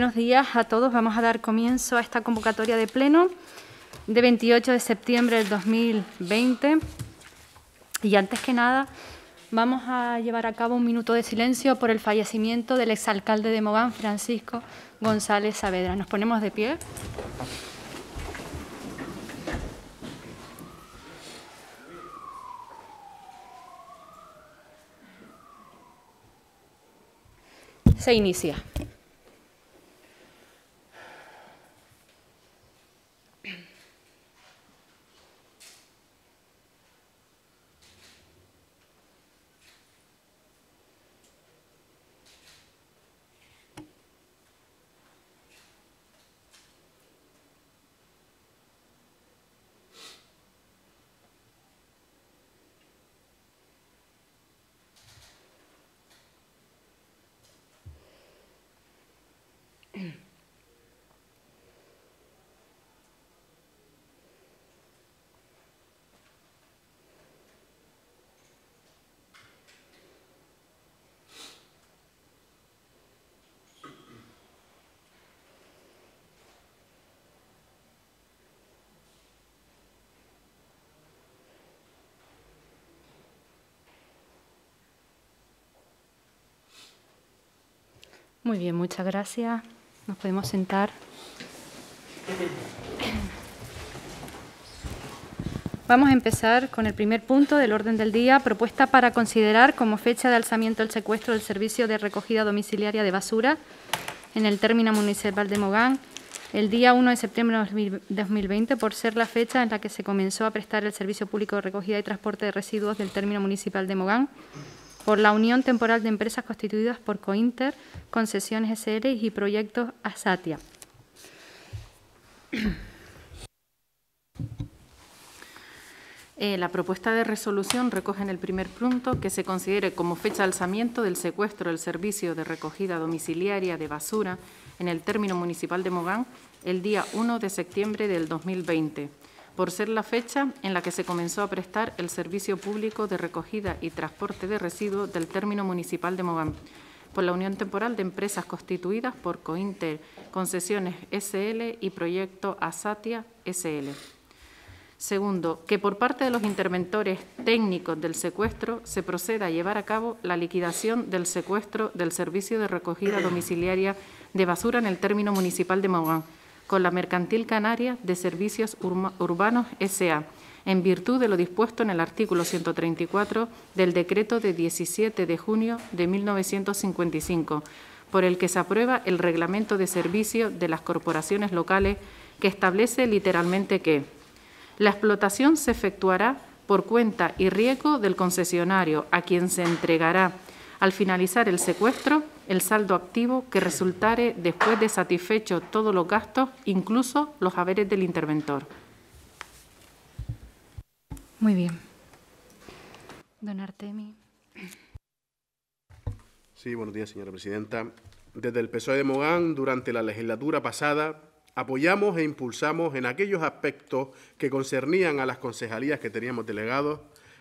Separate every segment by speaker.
Speaker 1: buenos días a todos. Vamos a dar comienzo a esta convocatoria de pleno de 28 de septiembre del 2020. Y antes que nada, vamos a llevar a cabo un minuto de silencio por el fallecimiento del exalcalde de Mogán, Francisco González Saavedra. Nos ponemos de pie. Se inicia. Muy bien, muchas gracias. Nos podemos sentar. Vamos a empezar con el primer punto del orden del día, propuesta para considerar como fecha de alzamiento el secuestro del servicio de recogida domiciliaria de basura en el término municipal de Mogán el día 1 de septiembre de 2020 por ser la fecha en la que se comenzó a prestar el servicio público de recogida y transporte de residuos del término municipal de Mogán por la Unión Temporal de Empresas constituidas por Cointer, Concesiones SL y Proyectos Asatia.
Speaker 2: Eh, la propuesta de resolución recoge en el primer punto que se considere como fecha de alzamiento del secuestro del servicio de recogida domiciliaria de basura en el término municipal de Mogán el día 1 de septiembre del 2020 por ser la fecha en la que se comenzó a prestar el servicio público de recogida y transporte de residuos del término municipal de Mogán, por la unión temporal de empresas constituidas por Cointer, Concesiones SL y Proyecto Asatia SL. Segundo, que por parte de los interventores técnicos del secuestro se proceda a llevar a cabo la liquidación del secuestro del servicio de recogida domiciliaria de basura en el término municipal de Mogán con la Mercantil Canaria de Servicios Urbanos S.A., en virtud de lo dispuesto en el artículo 134 del Decreto de 17 de junio de 1955, por el que se aprueba el Reglamento de Servicio de las Corporaciones Locales, que establece literalmente que la explotación se efectuará por cuenta y riesgo del concesionario, a quien se entregará al finalizar el secuestro, el saldo activo que resultare después de satisfechos todos los gastos, incluso los haberes del interventor.
Speaker 1: Muy bien. Don Artemi.
Speaker 3: Sí, buenos días, señora presidenta. Desde el PSOE de Mogán, durante la legislatura pasada, apoyamos e impulsamos en aquellos aspectos que concernían a las concejalías que teníamos delegados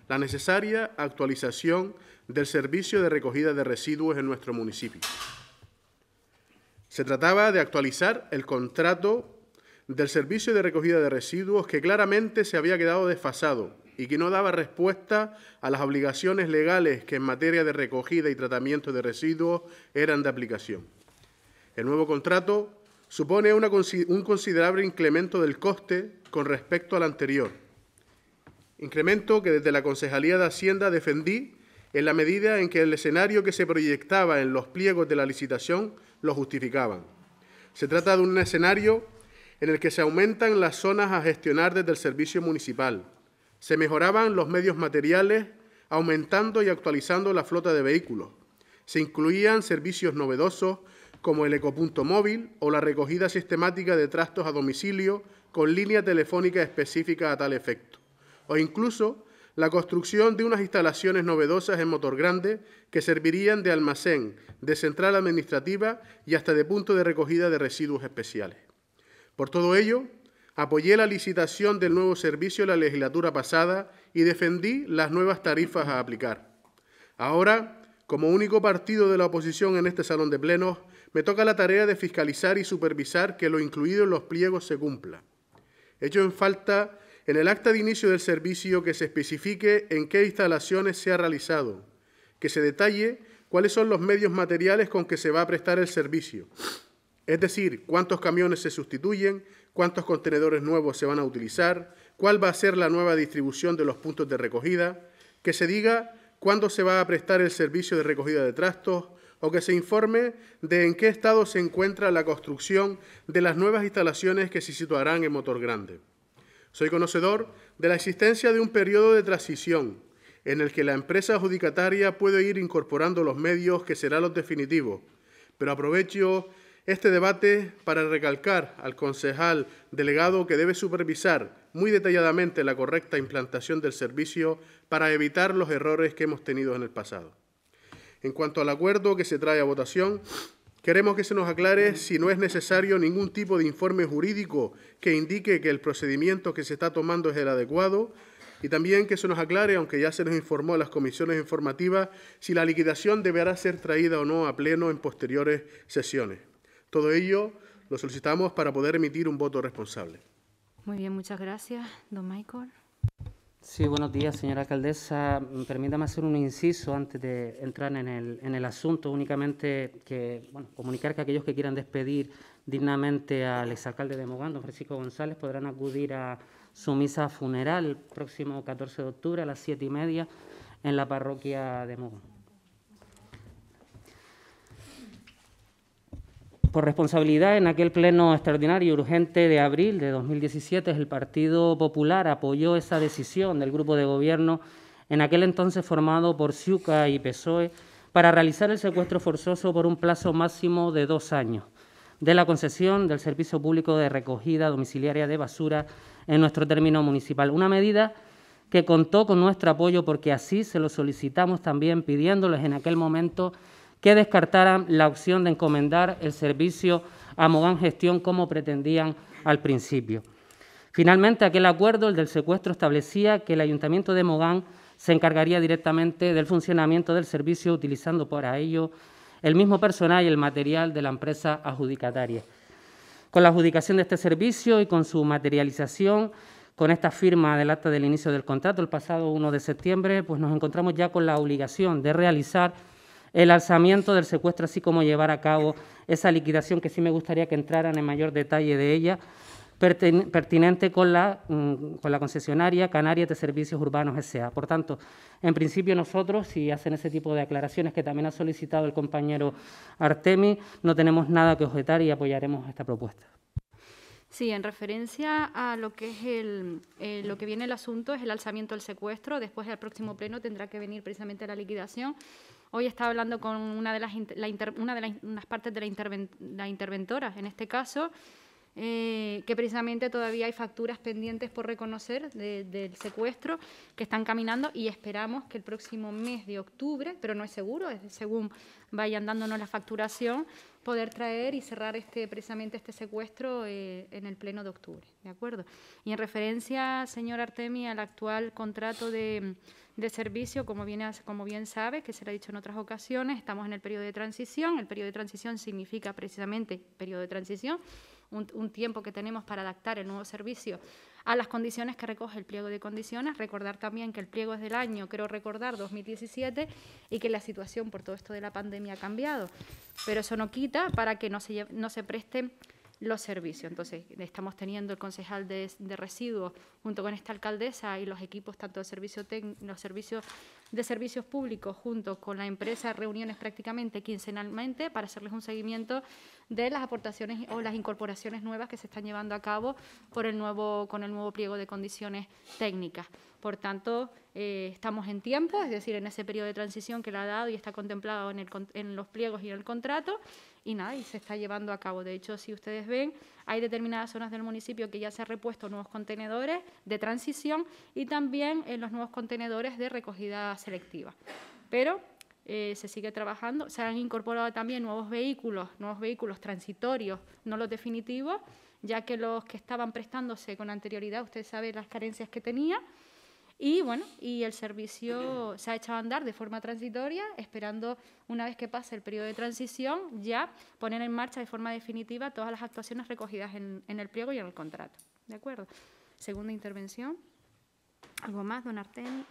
Speaker 3: la necesaria actualización del servicio de recogida de residuos en nuestro municipio. Se trataba de actualizar el contrato del servicio de recogida de residuos que claramente se había quedado desfasado y que no daba respuesta a las obligaciones legales que en materia de recogida y tratamiento de residuos eran de aplicación. El nuevo contrato supone un considerable incremento del coste con respecto al anterior, incremento que desde la Concejalía de Hacienda defendí en la medida en que el escenario que se proyectaba en los pliegos de la licitación lo justificaban. Se trata de un escenario en el que se aumentan las zonas a gestionar desde el servicio municipal, se mejoraban los medios materiales, aumentando y actualizando la flota de vehículos, se incluían servicios novedosos como el ecopunto móvil o la recogida sistemática de trastos a domicilio con línea telefónica específica a tal efecto, o incluso la construcción de unas instalaciones novedosas en Motor Grande que servirían de almacén, de central administrativa y hasta de punto de recogida de residuos especiales. Por todo ello, apoyé la licitación del nuevo servicio la legislatura pasada y defendí las nuevas tarifas a aplicar. Ahora, como único partido de la oposición en este salón de plenos, me toca la tarea de fiscalizar y supervisar que lo incluido en los pliegos se cumpla. Hecho en falta en el acta de inicio del servicio que se especifique en qué instalaciones se ha realizado, que se detalle cuáles son los medios materiales con que se va a prestar el servicio, es decir, cuántos camiones se sustituyen, cuántos contenedores nuevos se van a utilizar, cuál va a ser la nueva distribución de los puntos de recogida, que se diga cuándo se va a prestar el servicio de recogida de trastos o que se informe de en qué estado se encuentra la construcción de las nuevas instalaciones que se situarán en Motor Grande. Soy conocedor de la existencia de un periodo de transición en el que la empresa adjudicataria puede ir incorporando los medios que serán los definitivos, pero aprovecho este debate para recalcar al concejal delegado que debe supervisar muy detalladamente la correcta implantación del servicio para evitar los errores que hemos tenido en el pasado. En cuanto al acuerdo que se trae a votación, Queremos que se nos aclare si no es necesario ningún tipo de informe jurídico que indique que el procedimiento que se está tomando es el adecuado y también que se nos aclare, aunque ya se nos informó a las comisiones informativas, si la liquidación deberá ser traída o no a pleno en posteriores sesiones. Todo ello lo solicitamos para poder emitir un voto responsable.
Speaker 1: Muy bien, muchas gracias, don Michael.
Speaker 4: Sí, buenos días, señora alcaldesa. Mm, permítame hacer un inciso antes de entrar en el, en el asunto, únicamente que bueno, comunicar que aquellos que quieran despedir dignamente al exalcalde de Mogán, don Francisco González, podrán acudir a su misa funeral el próximo 14 de octubre a las siete y media en la parroquia de Mogán. Por responsabilidad, en aquel pleno extraordinario y urgente de abril de 2017, el Partido Popular apoyó esa decisión del grupo de gobierno, en aquel entonces formado por Ciuca y PSOE, para realizar el secuestro forzoso por un plazo máximo de dos años de la concesión del servicio público de recogida domiciliaria de basura en nuestro término municipal. Una medida que contó con nuestro apoyo porque así se lo solicitamos también pidiéndoles en aquel momento que descartaran la opción de encomendar el servicio a Mogán Gestión como pretendían al principio. Finalmente, aquel acuerdo, el del secuestro, establecía que el Ayuntamiento de Mogán se encargaría directamente del funcionamiento del servicio utilizando para ello el mismo personal y el material de la empresa adjudicataria. Con la adjudicación de este servicio y con su materialización, con esta firma del acta del inicio del contrato el pasado 1 de septiembre, pues nos encontramos ya con la obligación de realizar el alzamiento del secuestro, así como llevar a cabo esa liquidación, que sí me gustaría que entraran en mayor detalle de ella, pertinente con la, mm, con la concesionaria Canarias de Servicios Urbanos S.A. Por tanto, en principio nosotros, si hacen ese tipo de aclaraciones que también ha solicitado el compañero Artemi, no tenemos nada que objetar y apoyaremos esta propuesta.
Speaker 1: Sí, en referencia a lo que es eh, lo que viene el asunto es el alzamiento del secuestro. Después del próximo pleno tendrá que venir precisamente la liquidación. Hoy estaba hablando con una de las, una de las partes de la, la, interventora, en este caso, eh, que precisamente todavía hay facturas pendientes por reconocer del secuestro que están caminando y esperamos que el próximo mes de octubre, pero no es seguro, según vayan dándonos la facturación, poder traer y cerrar este, precisamente este secuestro eh, en el pleno de octubre, ¿de acuerdo? Y en referencia, señor Artemi, al actual contrato de de servicio, como bien, como bien sabe, que se le ha dicho en otras ocasiones, estamos en el periodo de transición. El periodo de transición significa precisamente periodo de transición, un, tiempo que tenemos para adaptar el nuevo servicio a las condiciones que recoge el pliego de condiciones. Recordar también que el pliego es del año, creo recordar, 2017 y que la situación por todo esto de la pandemia ha cambiado. Pero eso no quita para que no se, no se presten los servicios. Entonces, estamos teniendo el concejal de, residuos junto con esta alcaldesa y los equipos tanto de servicio los servicios de servicios públicos junto con la empresa, reuniones prácticamente quincenalmente para hacerles un seguimiento de las aportaciones o las incorporaciones nuevas que se están llevando a cabo por el nuevo, con el nuevo pliego de condiciones técnicas. Por tanto, eh, estamos en tiempo, es decir, en ese periodo de transición que le ha dado y está contemplado en, los pliegos y en el contrato, y nada, y se está llevando a cabo. De hecho, si ustedes ven, hay determinadas zonas del municipio que ya se han repuesto nuevos contenedores de transición y también en los nuevos contenedores de recogida selectiva. Pero eh, se sigue trabajando. Se han incorporado también nuevos vehículos, nuevos vehículos transitorios, no los definitivos, ya que los que estaban prestándose con anterioridad, ustedes saben las carencias que tenía. Y bueno, y el servicio se ha echado a andar de forma transitoria, esperando una vez que pase el periodo de transición, ya poner en marcha de forma definitiva todas las actuaciones recogidas en, el pliego y en el contrato. ¿De acuerdo? Segunda intervención. ¿Algo más, don Artemi?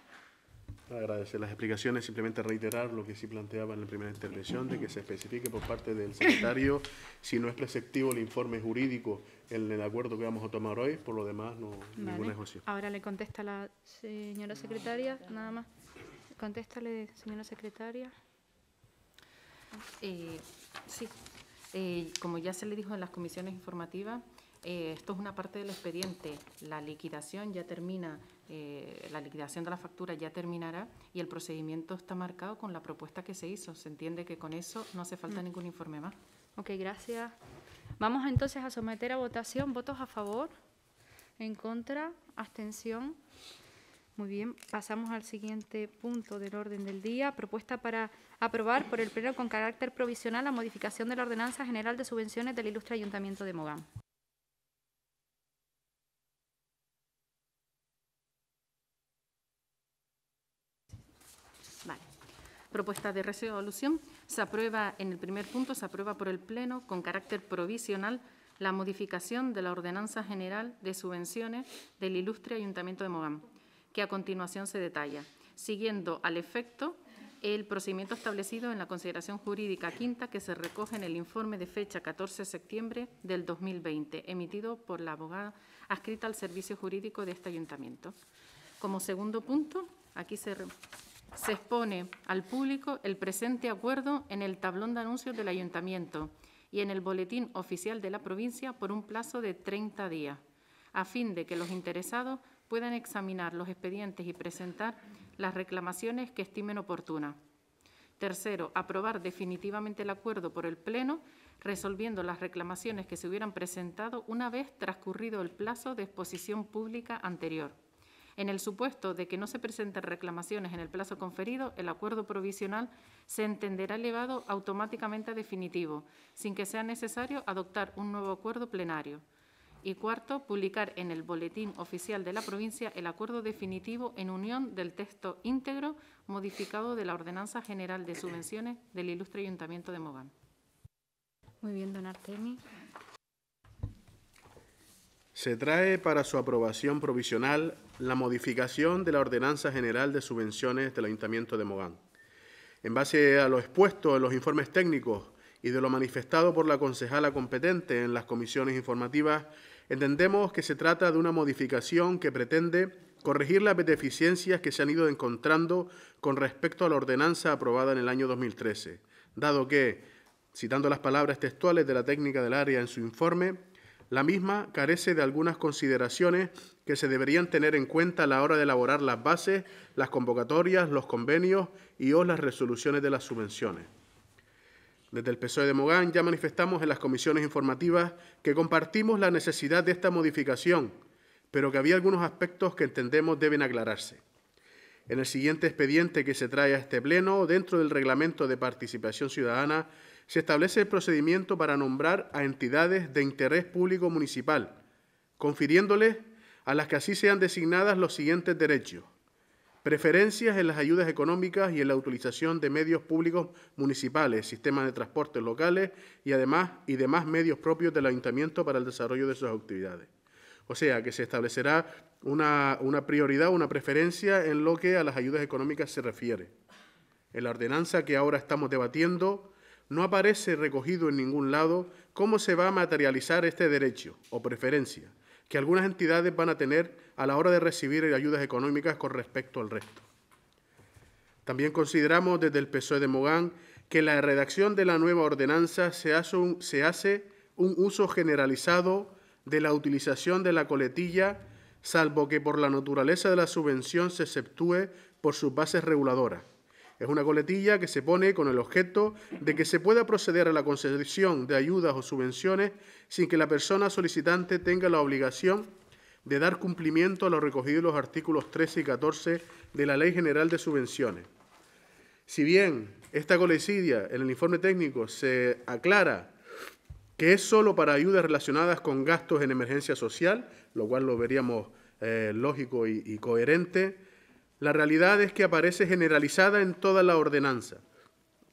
Speaker 3: Agradecer las explicaciones, simplemente reiterar lo que sí planteaba en la primera intervención, de que se especifique por parte del secretario si no es preceptivo el informe jurídico en el acuerdo que vamos a tomar hoy, por lo demás no ningún negocio.
Speaker 1: Ahora le contesta la señora secretaria, nada más. Contéstale, señora secretaria.
Speaker 2: Eh, sí, eh, como ya se le dijo en las comisiones informativas, eh, esto es una parte del expediente. La liquidación ya termina eh, la liquidación de la factura ya terminará y el procedimiento está marcado con la propuesta
Speaker 1: que se hizo. Se entiende que con eso no hace falta mm. ningún informe más. Ok, gracias. Vamos entonces a someter a votación votos a favor, en contra, abstención. Muy bien, pasamos al siguiente punto del orden del día. Propuesta para aprobar por el Pleno con carácter provisional la modificación de la Ordenanza General de Subvenciones del Ilustre Ayuntamiento de Mogán. propuesta
Speaker 2: de resolución, se aprueba en el primer punto, se aprueba por el Pleno con carácter provisional la modificación de la Ordenanza General de Subvenciones del Ilustre Ayuntamiento de Mogán, que a continuación se detalla, siguiendo al efecto el procedimiento establecido en la consideración jurídica quinta que se recoge en el informe de fecha 14 de septiembre del 2020, emitido por la abogada adscrita al servicio jurídico de este ayuntamiento. Como segundo punto, aquí se se expone al público el presente acuerdo en el tablón de anuncios del Ayuntamiento y en el Boletín Oficial de la provincia por un plazo de 30 días, a fin de que los interesados puedan examinar los expedientes y presentar las reclamaciones que estimen oportunas. Tercero, aprobar definitivamente el acuerdo por el Pleno, resolviendo las reclamaciones que se hubieran presentado una vez transcurrido el plazo de exposición pública anterior. En el supuesto de que no se presenten reclamaciones en el plazo conferido, el acuerdo provisional se entenderá elevado automáticamente a definitivo, sin que sea necesario adoptar un nuevo acuerdo plenario. Y cuarto, publicar en el Boletín Oficial de la Provincia el acuerdo definitivo en unión del texto íntegro modificado de la Ordenanza General de Subvenciones del Ilustre Ayuntamiento de Mogán.
Speaker 1: Muy bien, don Artemi.
Speaker 3: Se trae para su aprobación provisional la modificación de la Ordenanza General de Subvenciones del Ayuntamiento de Mogán. En base a lo expuesto en los informes técnicos y de lo manifestado por la concejala competente en las comisiones informativas, entendemos que se trata de una modificación que pretende corregir las deficiencias que se han ido encontrando con respecto a la ordenanza aprobada en el año 2013, dado que, citando las palabras textuales de la técnica del área en su informe, la misma carece de algunas consideraciones que se deberían tener en cuenta a la hora de elaborar las bases, las convocatorias, los convenios y o las resoluciones de las subvenciones. Desde el PSOE de Mogán ya manifestamos en las comisiones informativas que compartimos la necesidad de esta modificación, pero que había algunos aspectos que entendemos deben aclararse. En el siguiente expediente que se trae a este Pleno, dentro del Reglamento de Participación Ciudadana, se establece el procedimiento para nombrar a entidades de interés público municipal, confiriéndoles a las que así sean designadas los siguientes derechos. Preferencias en las ayudas económicas y en la utilización de medios públicos municipales, sistemas de transportes locales y además y demás medios propios del ayuntamiento para el desarrollo de sus actividades. O sea, que se establecerá una, una prioridad, una preferencia en lo que a las ayudas económicas se refiere. En la ordenanza que ahora estamos debatiendo no aparece recogido en ningún lado cómo se va a materializar este derecho o preferencia que algunas entidades van a tener a la hora de recibir ayudas económicas con respecto al resto. También consideramos desde el PSOE de Mogán que la redacción de la nueva ordenanza se hace un, se hace un uso generalizado de la utilización de la coletilla, salvo que por la naturaleza de la subvención se exceptúe por sus bases reguladoras. Es una coletilla que se pone con el objeto de que se pueda proceder a la concesión de ayudas o subvenciones sin que la persona solicitante tenga la obligación de dar cumplimiento a lo recogido en los artículos 13 y 14 de la Ley General de Subvenciones. Si bien esta coletilla en el informe técnico se aclara que es solo para ayudas relacionadas con gastos en emergencia social, lo cual lo veríamos eh, lógico y coherente, la realidad es que aparece generalizada en toda la ordenanza,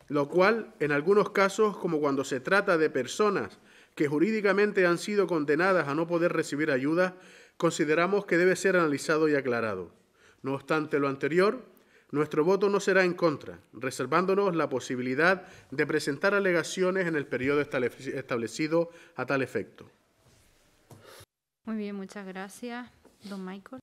Speaker 3: lo cual, en algunos casos, como cuando se trata de personas que jurídicamente han sido condenadas a no poder recibir ayuda, consideramos que debe ser analizado y aclarado. No obstante lo anterior, nuestro voto no será en contra, reservándonos la posibilidad de presentar alegaciones en el periodo establecido a tal efecto.
Speaker 1: Muy bien, muchas gracias, don Michael.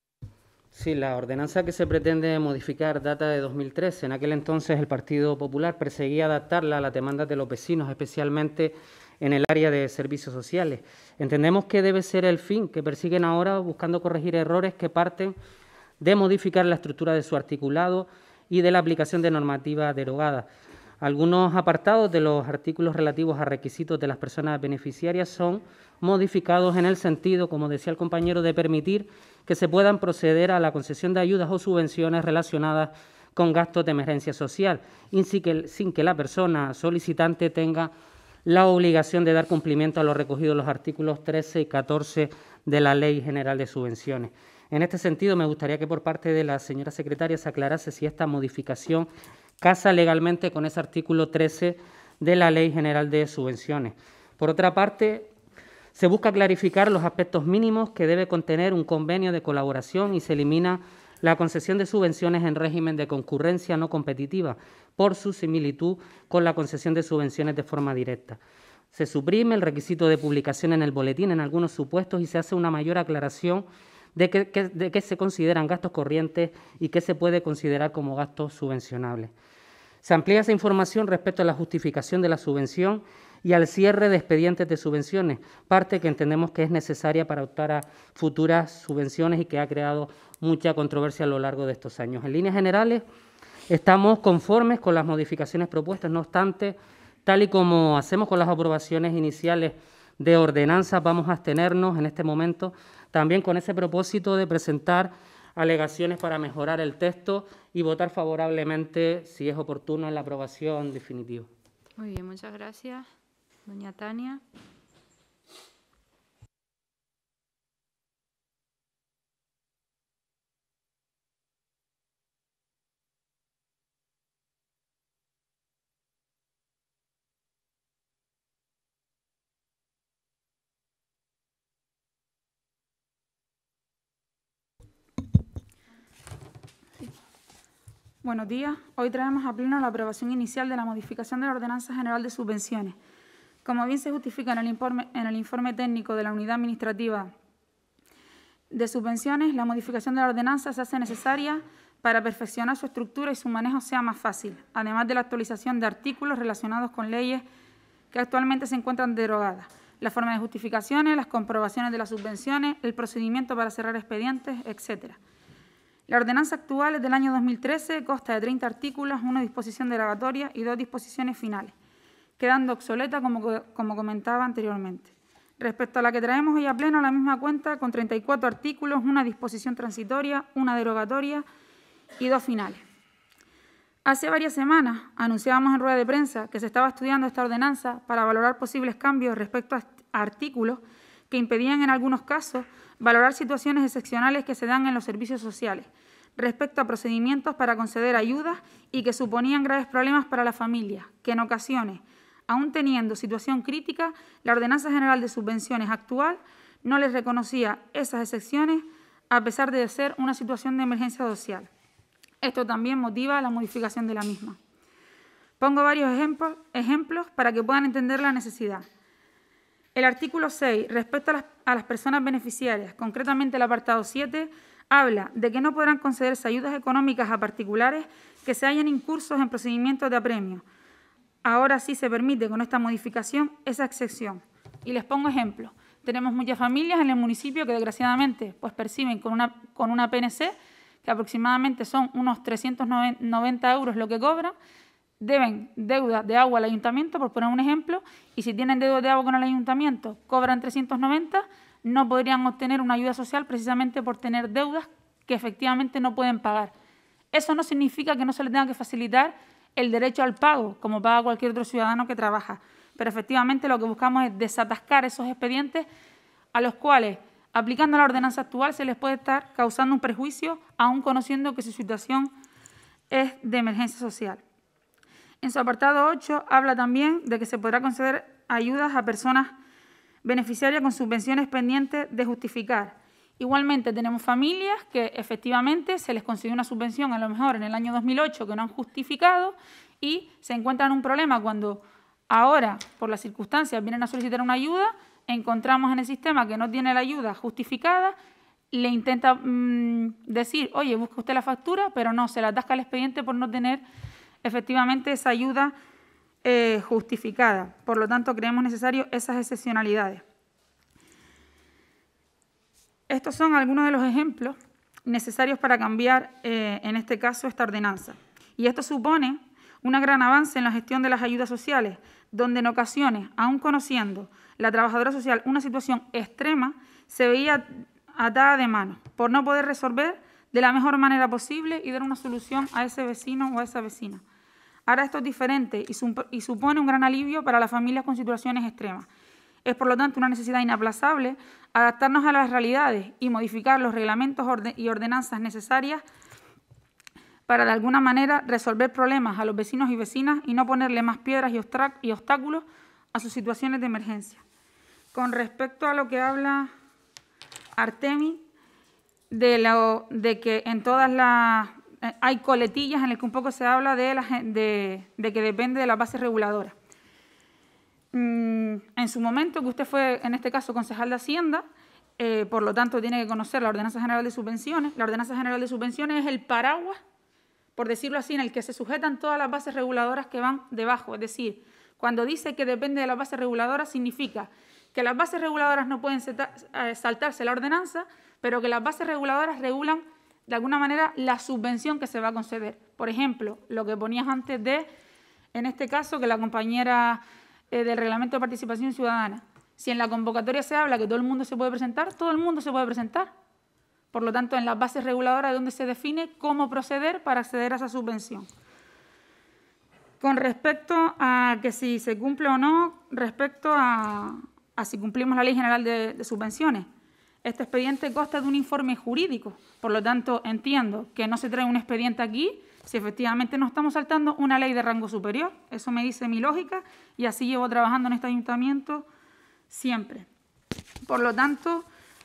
Speaker 4: Sí, la ordenanza que se pretende modificar data de 2013. En aquel entonces el Partido Popular perseguía adaptarla a las demandas de los vecinos, especialmente en el área de servicios sociales. Entendemos que debe ser el fin que persiguen ahora buscando corregir errores que parten de modificar la estructura de su articulado y de la aplicación de normativa derogada. Algunos apartados de los artículos relativos a requisitos de las personas beneficiarias son modificados en el sentido, como decía el compañero, de permitir que se puedan proceder a la concesión de ayudas o subvenciones relacionadas con gastos de emergencia social, sin que, sin que la persona solicitante tenga la obligación de dar cumplimiento a lo recogido en los artículos 13 y 14 de la Ley General de Subvenciones. En este sentido, me gustaría que por parte de la señora secretaria se aclarase si esta modificación casa legalmente con ese artículo 13 de la Ley General de Subvenciones. Por otra parte, se busca clarificar los aspectos mínimos que debe contener un convenio de colaboración y se elimina la concesión de subvenciones en régimen de concurrencia no competitiva por su similitud con la concesión de subvenciones de forma directa. Se suprime el requisito de publicación en el boletín en algunos supuestos y se hace una mayor aclaración de qué se consideran gastos corrientes y qué se puede considerar como gastos subvencionables. Se amplía esa información respecto a la justificación de la subvención y al cierre de expedientes de subvenciones, parte que entendemos que es necesaria para optar a futuras subvenciones y que ha creado mucha controversia a lo largo de estos años. En líneas generales, estamos conformes con las modificaciones propuestas, no obstante, tal y como hacemos con las aprobaciones iniciales de ordenanza, vamos a abstenernos en este momento, también con ese propósito de presentar alegaciones para mejorar el texto y votar favorablemente, si es oportuno, en la aprobación definitiva.
Speaker 1: Muy bien, muchas gracias, doña Tania.
Speaker 5: Buenos días. Hoy traemos a pleno la aprobación inicial de la modificación de la Ordenanza General de Subvenciones. Como bien se justifica en el informe, técnico de la Unidad Administrativa de Subvenciones, la modificación de la ordenanza se hace necesaria para perfeccionar su estructura y su manejo sea más fácil, además de la actualización de artículos relacionados con leyes que actualmente se encuentran derogadas, la forma de justificaciones, las comprobaciones de las subvenciones, el procedimiento para cerrar expedientes, etcétera. La ordenanza actual es del año 2013, consta de 30 artículos, una disposición derogatoria y dos disposiciones finales, quedando obsoleta como, comentaba anteriormente. Respecto a la que traemos hoy a pleno, la misma cuenta con 34 artículos, una disposición transitoria, una derogatoria y dos finales. Hace varias semanas anunciábamos en rueda de prensa que se estaba estudiando esta ordenanza para valorar posibles cambios respecto a artículos que impedían en algunos casos valorar situaciones excepcionales que se dan en los servicios sociales respecto a procedimientos para conceder ayudas y que suponían graves problemas para la familia, que en ocasiones, aún teniendo situación crítica, la Ordenanza General de Subvenciones actual no les reconocía esas excepciones a pesar de ser una situación de emergencia social. Esto también motiva la modificación de la misma. Pongo varios ejemplos, ejemplos para que puedan entender la necesidad. El artículo 6, respecto a las a las personas beneficiarias, concretamente el apartado 7, habla de que no podrán concederse ayudas económicas a particulares que se hayan incursos en procedimientos de apremio. Ahora sí se permite con esta modificación esa excepción. Y les pongo ejemplo: Tenemos muchas familias en el municipio que desgraciadamente pues, perciben con una, con una PNC, que aproximadamente son unos 390 euros lo que cobran, deben deuda de agua al ayuntamiento, por poner un ejemplo, y si tienen deuda de agua con el ayuntamiento, cobran 390, no podrían obtener una ayuda social precisamente por tener deudas que efectivamente no pueden pagar. Eso no significa que no se les tenga que facilitar el derecho al pago, como paga cualquier otro ciudadano que trabaja. Pero efectivamente lo que buscamos es desatascar esos expedientes a los cuales, aplicando la ordenanza actual, se les puede estar causando un prejuicio aun conociendo que su situación es de emergencia social. En su apartado 8 habla también de que se podrá conceder ayudas a personas beneficiarias con subvenciones pendientes de justificar. Igualmente tenemos familias que efectivamente se les concedió una subvención a lo mejor en el año 2008 que no han justificado y se encuentran un problema cuando ahora por las circunstancias vienen a solicitar una ayuda, encontramos en el sistema que no tiene la ayuda justificada, le intenta mm, decir, oye, busca usted la factura, pero no, se la atasca el expediente por no tener efectivamente esa ayuda eh, justificada. Por lo tanto, creemos necesario esas excepcionalidades. Estos son algunos de los ejemplos necesarios para cambiar, eh, en este caso, esta ordenanza. Y esto supone un gran avance en la gestión de las ayudas sociales, donde en ocasiones, aún conociendo la trabajadora social una situación extrema, se veía atada de manos por no poder resolver de la mejor manera posible y dar una solución a ese vecino o a esa vecina. Ahora esto es diferente y, supone un gran alivio para las familias con situaciones extremas. Es por lo tanto una necesidad inaplazable adaptarnos a las realidades y modificar los reglamentos y ordenanzas necesarias para de alguna manera resolver problemas a los vecinos y vecinas y no ponerle más piedras y, obstáculos a sus situaciones de emergencia. Con respecto a lo que habla Artemi, de, lo, de que en todas las eh, hay coletillas en las que un poco se habla de, que depende de la base reguladora. Mm, en su momento, que usted fue, en este caso, concejal de Hacienda, eh, por lo tanto, tiene que conocer la Ordenanza General de Subvenciones. La Ordenanza General de Subvenciones es el paraguas, por decirlo así, en el que se sujetan todas las bases reguladoras que van debajo. Es decir, cuando dice que depende de las bases reguladoras, significa que las bases reguladoras no pueden eh, saltarse la ordenanza, pero que las bases reguladoras regulan de alguna manera la subvención que se va a conceder. Por ejemplo, lo que ponías antes de, en este caso, que la compañera eh, del Reglamento de Participación Ciudadana, si en la convocatoria se habla que todo el mundo se puede presentar, todo el mundo se puede presentar. Por lo tanto, en las bases reguladoras ¿de donde se define cómo proceder para acceder a esa subvención. Con respecto a que si se cumple o no, respecto a, si cumplimos la Ley General de Subvenciones, este expediente consta de un informe jurídico. Por lo tanto, entiendo que no se trae un expediente aquí si efectivamente no estamos saltando una ley de rango superior. Eso me dice mi lógica y así llevo trabajando en este ayuntamiento siempre. Por lo tanto,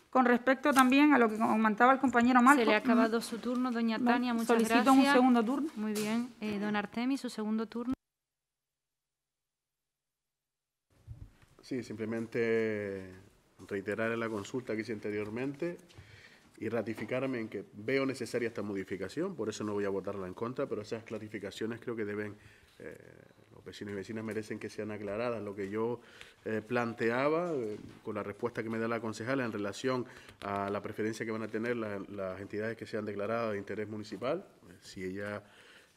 Speaker 5: con respecto también a lo que comentaba el compañero Marco. Se le ha acabado
Speaker 1: su turno, doña Tania, muchas solicito gracias. Solicito un segundo turno. Muy bien. Eh, don Artemi, su segundo turno.
Speaker 3: Sí, simplemente reiterar la consulta que hice anteriormente y ratificarme en que veo necesaria esta modificación, por eso no voy a votarla en contra, pero esas clarificaciones creo que deben, eh, los vecinos y vecinas merecen que sean aclaradas. Lo que yo eh, planteaba, eh, con la respuesta que me da la concejala en relación a la preferencia que van a tener las entidades que sean declaradas de interés municipal, si ella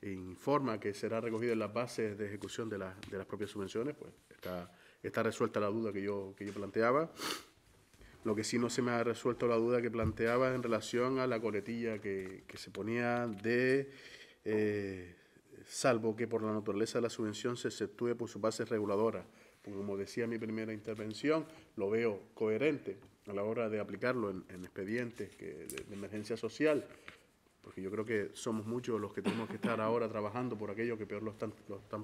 Speaker 3: informa que será recogida en las bases de ejecución de, las propias subvenciones, pues está, está resuelta la duda que yo, que yo planteaba. Lo que sí no se me ha resuelto la duda que planteaba en relación a la coletilla que, se ponía de eh, salvo que por la naturaleza de la subvención se exceptúe por su base reguladora. Pues como decía en mi primera intervención, lo veo coherente a la hora de aplicarlo en, expedientes de, emergencia social, porque yo creo que somos muchos los que tenemos que estar ahora trabajando por aquello que peor lo están,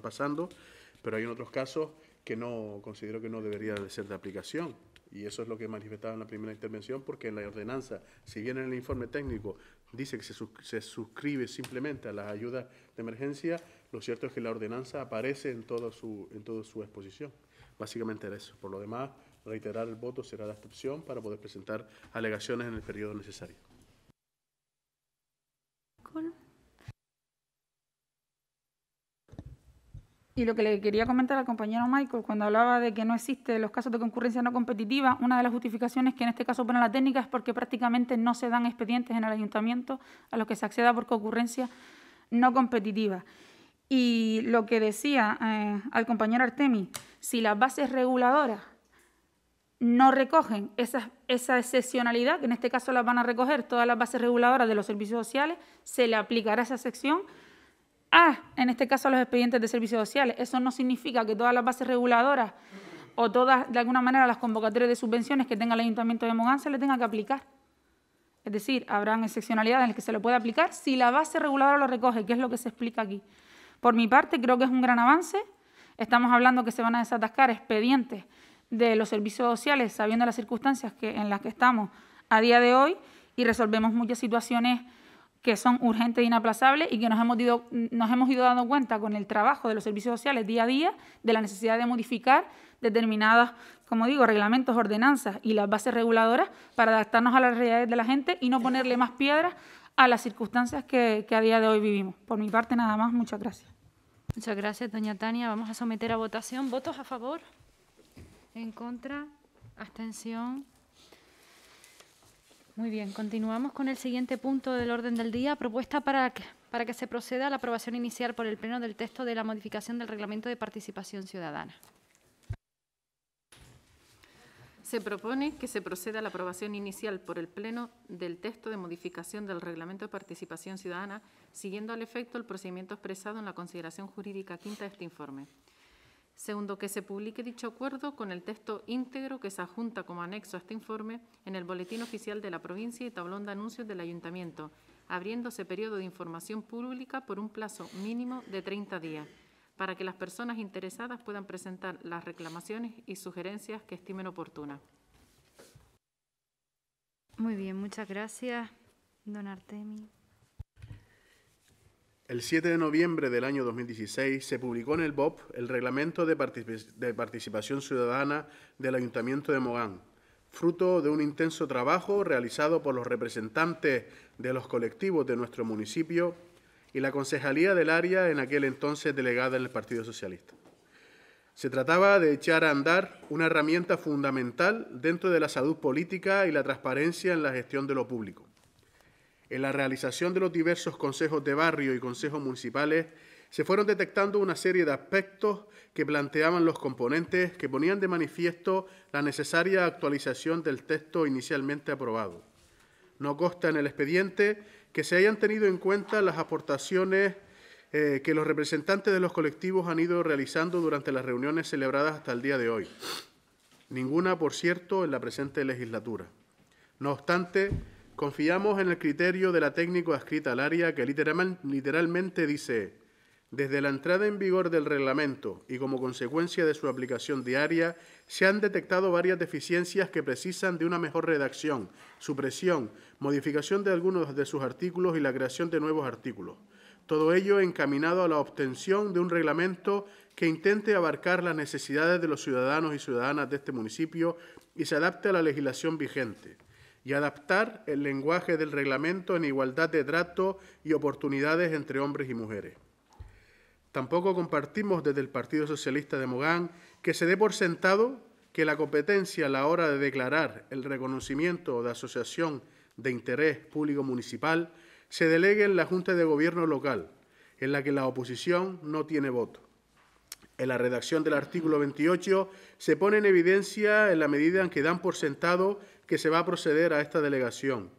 Speaker 3: pasando, pero hay otros casos que no considero que no debería de ser de aplicación. Y eso es lo que manifestaba en la primera intervención, porque en la ordenanza, si bien en el informe técnico dice que se, suscribe simplemente a las ayudas de emergencia, lo cierto es que la ordenanza aparece en toda su, en toda su exposición. Básicamente era eso. Por lo demás, reiterar el voto será la excepción para poder presentar alegaciones en el periodo necesario.
Speaker 5: Y lo que le quería comentar al compañero Michael, cuando hablaba de que no existen los casos de concurrencia no competitiva, una de las justificaciones que en este caso pone la técnica es porque prácticamente no se dan expedientes en el ayuntamiento a los que se acceda por concurrencia no competitiva. Y lo que decía eh, al compañero Artemi, si las bases reguladoras no recogen esa, excepcionalidad, que en este caso las van a recoger todas las bases reguladoras de los servicios sociales, se le aplicará esa sección Ah, en este caso, los expedientes de servicios sociales. Eso no significa que todas las bases reguladoras o todas, de alguna manera, las convocatorias de subvenciones que tenga el Ayuntamiento de Mogán se le tenga que aplicar. Es decir, habrán excepcionalidades en las que se lo puede aplicar si la base reguladora lo recoge, que es lo que se explica aquí. Por mi parte, creo que es un gran avance. Estamos hablando que se van a desatascar expedientes de los servicios sociales, sabiendo las circunstancias en las que estamos a día de hoy, y resolvemos muchas situaciones que son urgentes e inaplazables y que nos hemos, ido, nos hemos ido dando cuenta con el trabajo de los servicios sociales día a día de la necesidad de modificar determinadas, como digo, reglamentos, ordenanzas y las bases reguladoras para adaptarnos a las realidades de la gente y no ponerle más piedras a las circunstancias que, que a día de hoy vivimos. Por mi parte, nada más. Muchas gracias. Muchas gracias, doña Tania. Vamos a someter a
Speaker 1: votación. ¿Votos a favor? ¿En contra? ¿Abstención? Muy bien, continuamos con el siguiente punto del orden del día. Propuesta para que, para que se proceda a la aprobación inicial por el Pleno del texto de la modificación del Reglamento de Participación Ciudadana.
Speaker 2: Se propone que se proceda a la aprobación inicial por el Pleno del texto de modificación del Reglamento de Participación Ciudadana, siguiendo al efecto el procedimiento expresado en la consideración jurídica quinta de este informe. Segundo, que se publique dicho acuerdo con el texto íntegro que se adjunta como anexo a este informe en el Boletín Oficial de la Provincia y Tablón de Anuncios del Ayuntamiento, abriéndose periodo de información pública por un plazo mínimo de 30 días, para que las personas interesadas puedan presentar las reclamaciones y sugerencias que estimen oportunas.
Speaker 1: Muy bien, muchas gracias, don Artemi.
Speaker 3: El 7 de noviembre del año 2016 se publicó en el BOP el Reglamento de, Participación Ciudadana del Ayuntamiento de Mogán, fruto de un intenso trabajo realizado por los representantes de los colectivos de nuestro municipio y la concejalía del área en aquel entonces delegada en el Partido Socialista. Se trataba de echar a andar una herramienta fundamental dentro de la salud política y la transparencia en la gestión de lo público. En la realización de los diversos consejos de barrio y consejos municipales, se fueron detectando una serie de aspectos que planteaban los componentes que ponían de manifiesto la necesaria actualización del texto inicialmente aprobado. No consta en el expediente que se hayan tenido en cuenta las aportaciones eh, que los representantes de los colectivos han ido realizando durante las reuniones celebradas hasta el día de hoy. Ninguna, por cierto, en la presente legislatura. No obstante, Confiamos en el criterio de la técnica adscrita al área que literalmente dice, desde la entrada en vigor del reglamento y como consecuencia de su aplicación diaria, se han detectado varias deficiencias que precisan de una mejor redacción, supresión, modificación de algunos de sus artículos y la creación de nuevos artículos. Todo ello encaminado a la obtención de un reglamento que intente abarcar las necesidades de los ciudadanos y ciudadanas de este municipio y se adapte a la legislación vigente y adaptar el lenguaje del reglamento en igualdad de trato y oportunidades entre hombres y mujeres. Tampoco compartimos desde el Partido Socialista de Mogán que se dé por sentado que la competencia a la hora de declarar el reconocimiento de asociación de interés público municipal se delegue en la Junta de Gobierno local, en la que la oposición no tiene voto. En la redacción del artículo 28 se pone en evidencia en la medida en que dan por sentado que se va a proceder a esta delegación.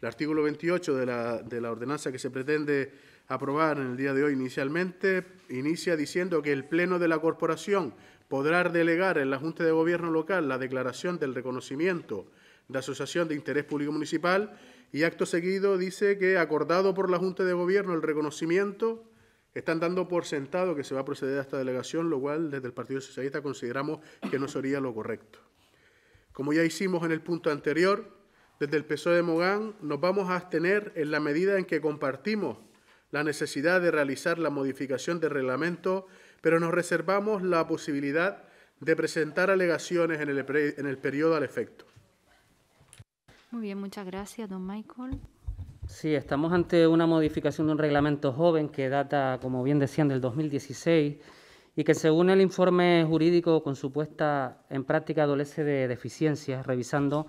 Speaker 3: El artículo 28 de la, de la ordenanza que se pretende aprobar en el día de hoy inicialmente inicia diciendo que el Pleno de la Corporación podrá delegar en la Junta de Gobierno local la declaración del reconocimiento de asociación de interés público municipal y acto seguido dice que acordado por la Junta de Gobierno el reconocimiento, están dando por sentado que se va a proceder a esta delegación, lo cual desde el Partido Socialista consideramos que no sería lo correcto. Como ya hicimos en el punto anterior, desde el PSOE de Mogán nos vamos a abstener en la medida en que compartimos la necesidad de realizar la modificación del reglamento, pero nos reservamos la posibilidad de presentar alegaciones en el, periodo al efecto.
Speaker 1: Muy bien, muchas gracias, don Michael.
Speaker 3: Sí, estamos ante una
Speaker 4: modificación de un reglamento joven que data, como bien decían, del 2016 y que según el informe jurídico con supuesta en práctica adolece de deficiencias. Revisando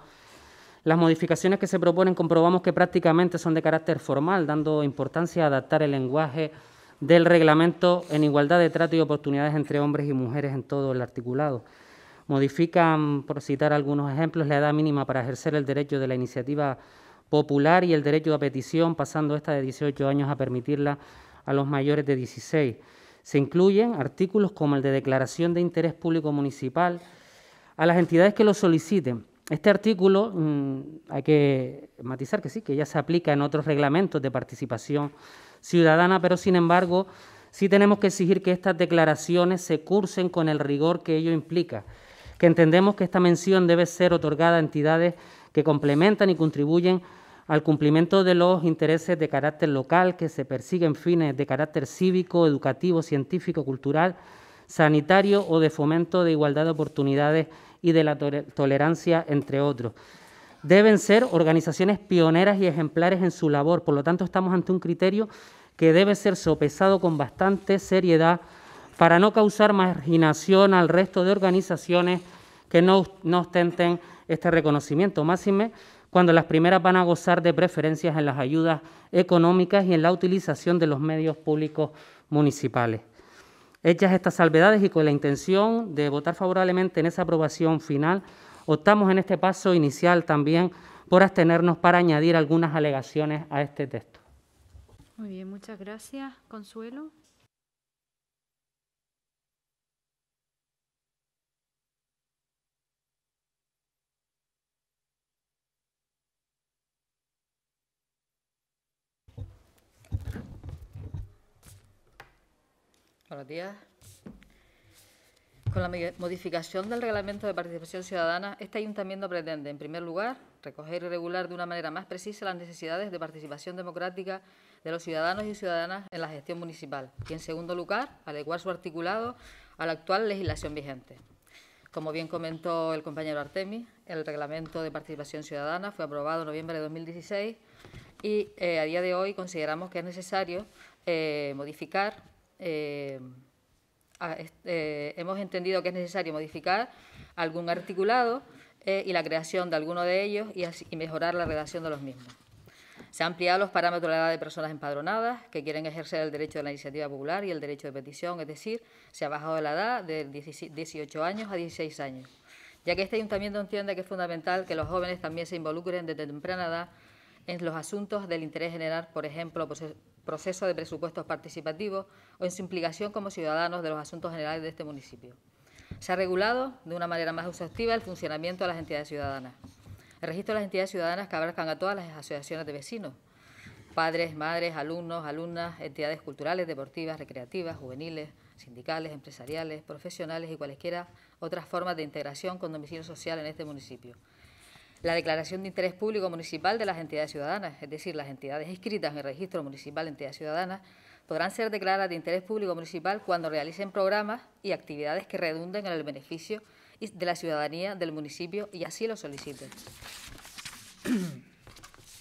Speaker 4: las modificaciones que se proponen, comprobamos que prácticamente son de carácter formal, dando importancia a adaptar el lenguaje del reglamento en igualdad de trato y oportunidades entre hombres y mujeres en todo el articulado. Modifican, por citar algunos ejemplos, la edad mínima para ejercer el derecho de la iniciativa popular y el derecho a petición, pasando esta de 18 años a permitirla a los mayores de 16 se incluyen artículos como el de declaración de interés público municipal a las entidades que lo soliciten. Este artículo mm, hay que matizar que sí, que ya se aplica en otros reglamentos de participación ciudadana, pero sin embargo sí tenemos que exigir que estas declaraciones se cursen con el rigor que ello implica, que entendemos que esta mención debe ser otorgada a entidades que complementan y contribuyen al cumplimiento de los intereses de carácter local que se persiguen fines de carácter cívico, educativo, científico, cultural, sanitario o de fomento de igualdad de oportunidades y de la tolerancia, entre otros. Deben ser organizaciones pioneras y ejemplares en su labor, por lo tanto estamos ante un criterio que debe ser sopesado con bastante seriedad para no causar marginación al resto de organizaciones que no, no ostenten este reconocimiento. Máxime, cuando las primeras van a gozar de preferencias en las ayudas económicas y en la utilización de los medios públicos municipales. Hechas estas salvedades y con la intención de votar favorablemente en esa aprobación final, optamos en este paso inicial también por abstenernos para añadir algunas alegaciones a este texto.
Speaker 1: Muy bien, muchas gracias. Consuelo.
Speaker 6: Buenos días. Con la modificación del Reglamento de Participación Ciudadana, este ayuntamiento pretende, en primer lugar, recoger y regular de una manera más precisa las necesidades de participación democrática de los ciudadanos y ciudadanas en la gestión municipal y, en segundo lugar, adecuar su articulado a la actual legislación vigente. Como bien comentó el compañero Artemis, el Reglamento de Participación Ciudadana fue aprobado en noviembre de 2016 y eh, a día de hoy consideramos que es necesario eh, modificar eh, eh, hemos entendido que es necesario modificar algún articulado eh, y la creación de alguno de ellos y, mejorar la redacción de los mismos. Se han ampliado los parámetros de la edad de personas empadronadas que quieren ejercer el derecho de la iniciativa popular y el derecho de petición, es decir, se ha bajado la edad de 18 años a 16 años, ya que este ayuntamiento entiende que es fundamental que los jóvenes también se involucren desde temprana edad en los asuntos del interés general, por ejemplo, proceso de presupuestos participativos o en su implicación como ciudadanos de los asuntos generales de este municipio. Se ha regulado de una manera más exhaustiva el funcionamiento de las entidades ciudadanas. El registro de las entidades ciudadanas que abarcan a todas las asociaciones de vecinos, padres, madres, alumnos, alumnas, entidades culturales, deportivas, recreativas, juveniles, sindicales, empresariales, profesionales y cualesquiera otras formas de integración con domicilio social en este municipio la declaración de interés público municipal de las entidades ciudadanas, es decir, las entidades inscritas en el registro municipal de entidades ciudadanas, podrán ser declaradas de interés público municipal cuando realicen programas y actividades que redunden en el beneficio de la ciudadanía del municipio y así lo soliciten.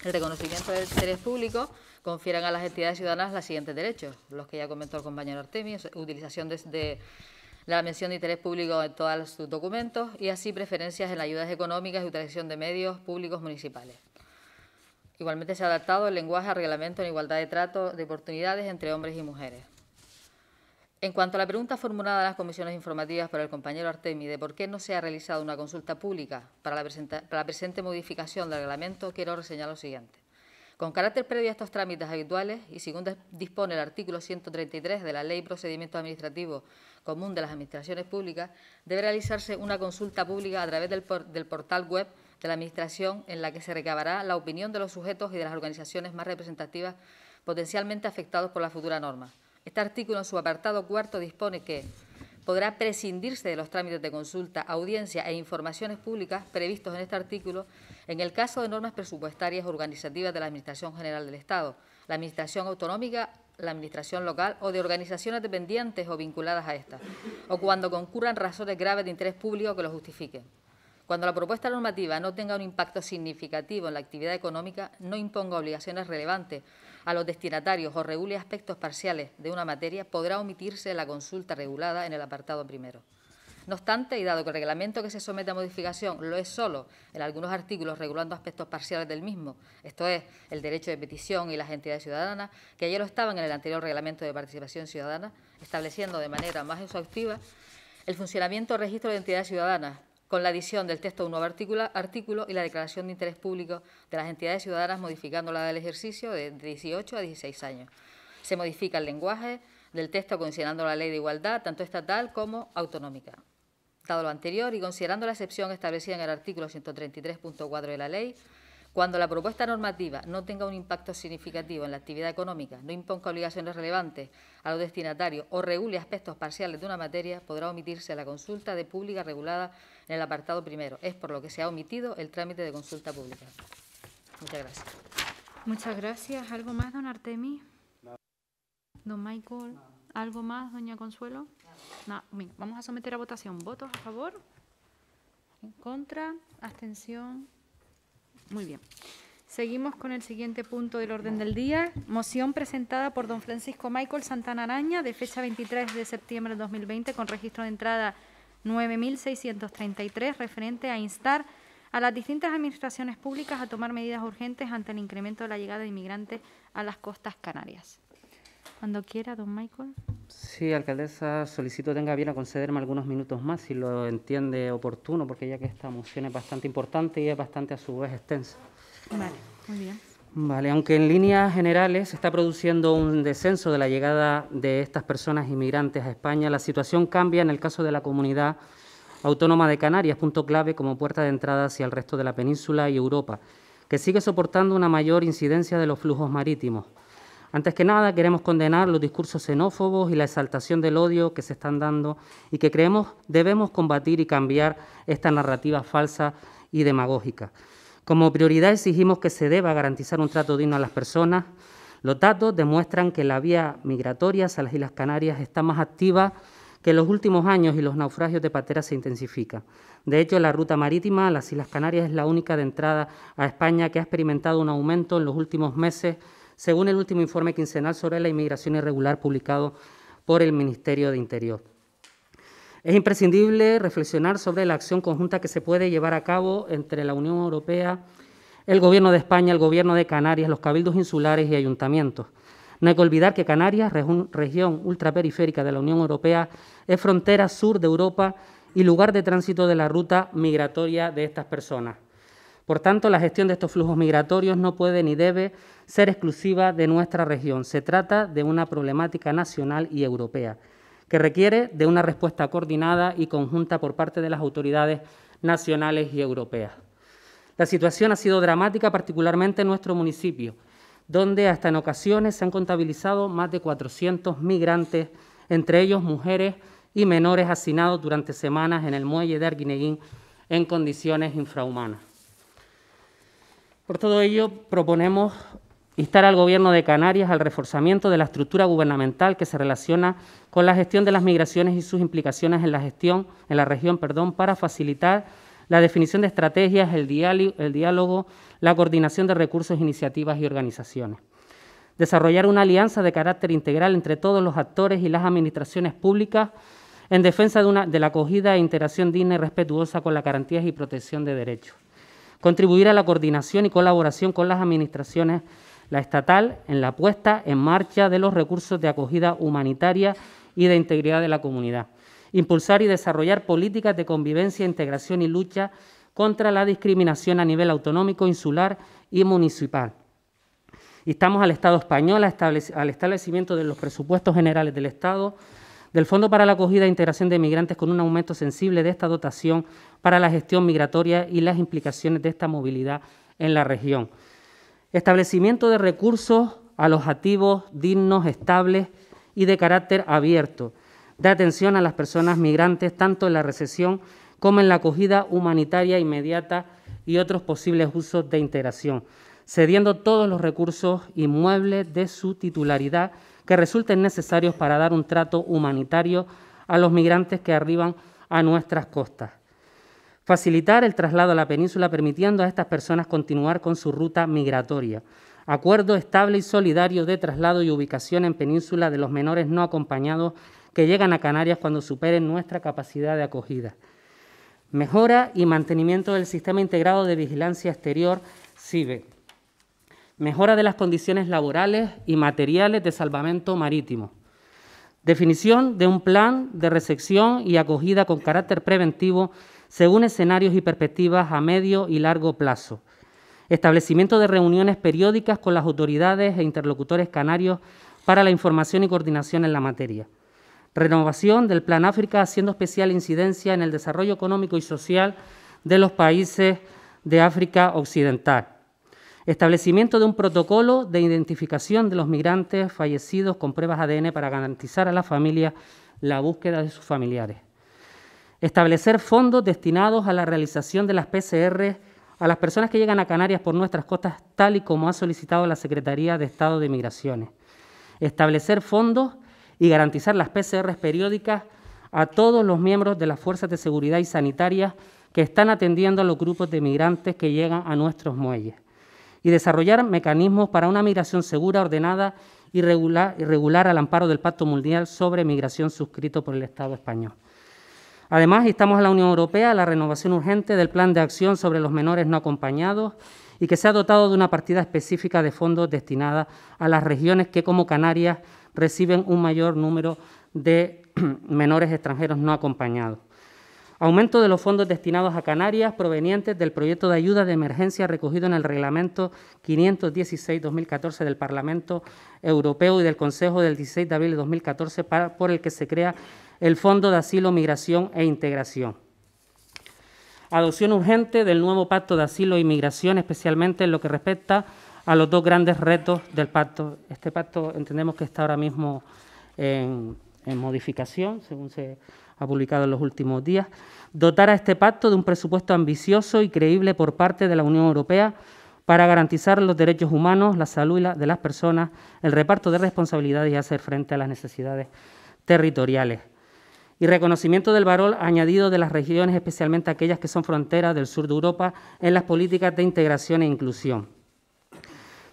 Speaker 6: El reconocimiento del interés público confieran a las entidades ciudadanas los siguientes derechos, los que ya comentó el compañero Artemio, utilización de la mención de interés público en todos sus documentos y así preferencias en ayudas económicas y utilización de medios públicos municipales. Igualmente se ha adaptado el lenguaje al reglamento en igualdad de trato de oportunidades entre hombres y mujeres. En cuanto a la pregunta formulada a las comisiones informativas por el compañero Artemi de por qué no se ha realizado una consulta pública para la, presente modificación del reglamento, quiero reseñar lo siguiente. Con carácter previo a estos trámites habituales y según dispone el artículo 133 de la Ley de Procedimientos Administrativos común de las administraciones públicas, debe realizarse una consulta pública a través del, portal web de la Administración en la que se recabará la opinión de los sujetos y de las organizaciones más representativas potencialmente afectados por la futura norma. Este artículo, en su apartado cuarto, dispone que podrá prescindirse de los trámites de consulta, audiencia e informaciones públicas previstos en este artículo en el caso de normas presupuestarias organizativas de la Administración General del Estado, la Administración Autonómica la Administración local o de organizaciones dependientes o vinculadas a estas, o cuando concurran razones graves de interés público que lo justifiquen. Cuando la propuesta normativa no tenga un impacto significativo en la actividad económica, no imponga obligaciones relevantes a los destinatarios o regule aspectos parciales de una materia, podrá omitirse la consulta regulada en el apartado primero. No obstante, y dado que el reglamento que se somete a modificación lo es solo en algunos artículos regulando aspectos parciales del mismo, esto es, el derecho de petición y las entidades ciudadanas, que ayer lo estaban en el anterior reglamento de participación ciudadana, estableciendo de manera más exhaustiva el funcionamiento del registro de entidades ciudadanas, con la adición del texto de un nuevo artículo, y la declaración de interés público de las entidades ciudadanas modificándola del ejercicio de 18 a 16 años. Se modifica el lenguaje del texto considerando la ley de igualdad, tanto estatal como autonómica. Dado lo anterior y considerando la excepción establecida en el artículo 133.4 de la ley, cuando la propuesta normativa no tenga un impacto significativo en la actividad económica, no imponga obligaciones relevantes a los destinatarios o regule aspectos parciales de una materia, podrá omitirse la consulta de pública regulada en el apartado primero. Es por lo que se ha omitido el trámite de consulta pública. Muchas gracias.
Speaker 1: Muchas gracias. ¿Algo más, don Artemis? No, Don Michael. ¿Algo más, doña Consuelo? vamos a someter a votación. ¿Votos a favor? ¿En contra? ¿Abstención? Muy bien. Seguimos con el siguiente punto del orden del día. Moción presentada por don Francisco Michael Santana Araña de fecha 23 de septiembre de 2020 con registro de entrada 9.633 referente a instar a las distintas administraciones públicas a tomar medidas urgentes ante el incremento de la llegada de inmigrantes a las costas canarias. Cuando quiera, don Michael.
Speaker 4: Sí, alcaldesa, solicito tenga bien a concederme algunos minutos más si lo entiende oportuno, porque ya que esta moción es bastante importante y es bastante a su vez extensa. Vale, muy bien. Vale, aunque en líneas generales se está produciendo un descenso de la llegada de estas personas inmigrantes a España, la situación cambia en el caso de la comunidad autónoma de Canarias, punto clave como puerta de entrada hacia el resto de la península y Europa, que sigue soportando una mayor incidencia de los flujos marítimos. Antes que nada, queremos condenar los discursos xenófobos y la exaltación del odio que se están dando y que creemos debemos combatir y cambiar esta narrativa falsa y demagógica. Como prioridad exigimos que se deba garantizar un trato digno a las personas. Los datos demuestran que la vía migratoria hacia las Islas Canarias está más activa que en los últimos años y los naufragios de pateras se intensifican. De hecho, la ruta marítima a las Islas Canarias es la única de entrada a España que ha experimentado un aumento en los últimos meses según el último informe quincenal sobre la inmigración irregular publicado por el Ministerio de Interior. Es imprescindible reflexionar sobre la acción conjunta que se puede llevar a cabo entre la Unión Europea, el Gobierno de España, el Gobierno de Canarias, los cabildos insulares y ayuntamientos. No hay que olvidar que Canarias, región ultraperiférica de la Unión Europea, es frontera sur de Europa y lugar de tránsito de la ruta migratoria de estas personas. Por tanto, la gestión de estos flujos migratorios no puede ni debe ser exclusiva de nuestra región. Se trata de una problemática nacional y europea que requiere de una respuesta coordinada y conjunta por parte de las autoridades nacionales y europeas. La situación ha sido dramática, particularmente en nuestro municipio, donde hasta en ocasiones se han contabilizado más de 400 migrantes, entre ellos mujeres y menores hacinados durante semanas en el muelle de Arguineguín en condiciones infrahumanas. Por todo ello, proponemos instar al Gobierno de Canarias al reforzamiento de la estructura gubernamental que se relaciona con la gestión de las migraciones y sus implicaciones en la gestión, en la región, perdón, para facilitar la definición de estrategias, el, diálogo, la coordinación de recursos, iniciativas y organizaciones. Desarrollar una alianza de carácter integral entre todos los actores y las administraciones públicas en defensa de, de la acogida e interacción digna y respetuosa con las garantías y protección de derechos contribuir a la coordinación y colaboración con las administraciones, la estatal, en la puesta en marcha de los recursos de acogida humanitaria y de integridad de la comunidad, impulsar y desarrollar políticas de convivencia, integración y lucha contra la discriminación a nivel autonómico, insular y municipal. Instamos al Estado español al establecimiento de los presupuestos generales del Estado, del Fondo para la Acogida e Integración de Migrantes con un aumento sensible de esta dotación para la gestión migratoria y las implicaciones de esta movilidad en la región. Establecimiento de recursos alojativos dignos, estables y de carácter abierto, de atención a las personas migrantes tanto en la recesión como en la acogida humanitaria inmediata y otros posibles usos de integración, cediendo todos los recursos inmuebles de su titularidad que resulten necesarios para dar un trato humanitario a los migrantes que arriban a nuestras costas. Facilitar el traslado a la península permitiendo a estas personas continuar con su ruta migratoria. Acuerdo estable y solidario de traslado y ubicación en península de los menores no acompañados que llegan a Canarias cuando superen nuestra capacidad de acogida. Mejora y mantenimiento del sistema integrado de vigilancia exterior, CIBE mejora de las condiciones laborales y materiales de salvamento marítimo, definición de un plan de recepción y acogida con carácter preventivo según escenarios y perspectivas a medio y largo plazo, establecimiento de reuniones periódicas con las autoridades e interlocutores canarios para la información y coordinación en la materia. Renovación del Plan África haciendo especial incidencia en el desarrollo económico y social de los países de África Occidental. Establecimiento de un protocolo de identificación de los migrantes fallecidos con pruebas ADN para garantizar a la familia la búsqueda de sus familiares. Establecer fondos destinados a la realización de las PCR a las personas que llegan a Canarias por nuestras costas, tal y como ha solicitado la Secretaría de Estado de Migraciones. Establecer fondos y garantizar las PCR periódicas a todos los miembros de las fuerzas de seguridad y sanitarias que están atendiendo a los grupos de migrantes que llegan a nuestros muelles y desarrollar mecanismos para una migración segura, ordenada y regular, al amparo del Pacto Mundial sobre Migración suscrito por el Estado español. Además, instamos a la Unión Europea a la renovación urgente del Plan de Acción sobre los Menores No Acompañados y que se ha dotado de una partida específica de fondos destinada a las regiones que, como Canarias, reciben un mayor número de menores extranjeros no acompañados. Aumento de los fondos destinados a Canarias provenientes del proyecto de ayuda de emergencia recogido en el Reglamento 516-2014 del Parlamento Europeo y del Consejo del 16 de abril de 2014 por el que se crea el Fondo de Asilo, Migración e Integración. Adopción urgente del nuevo Pacto de Asilo e Inmigración, especialmente en lo que respecta a los dos grandes retos del pacto. Este pacto entendemos que está ahora mismo en modificación, según se ha publicado en los últimos días, dotar a este pacto de un presupuesto ambicioso y creíble por parte de la Unión Europea para garantizar los derechos humanos, la salud de las personas, el reparto de responsabilidades y hacer frente a las necesidades territoriales. Y reconocimiento del valor añadido de las regiones, especialmente aquellas que son fronteras del sur de Europa, en las políticas de integración e inclusión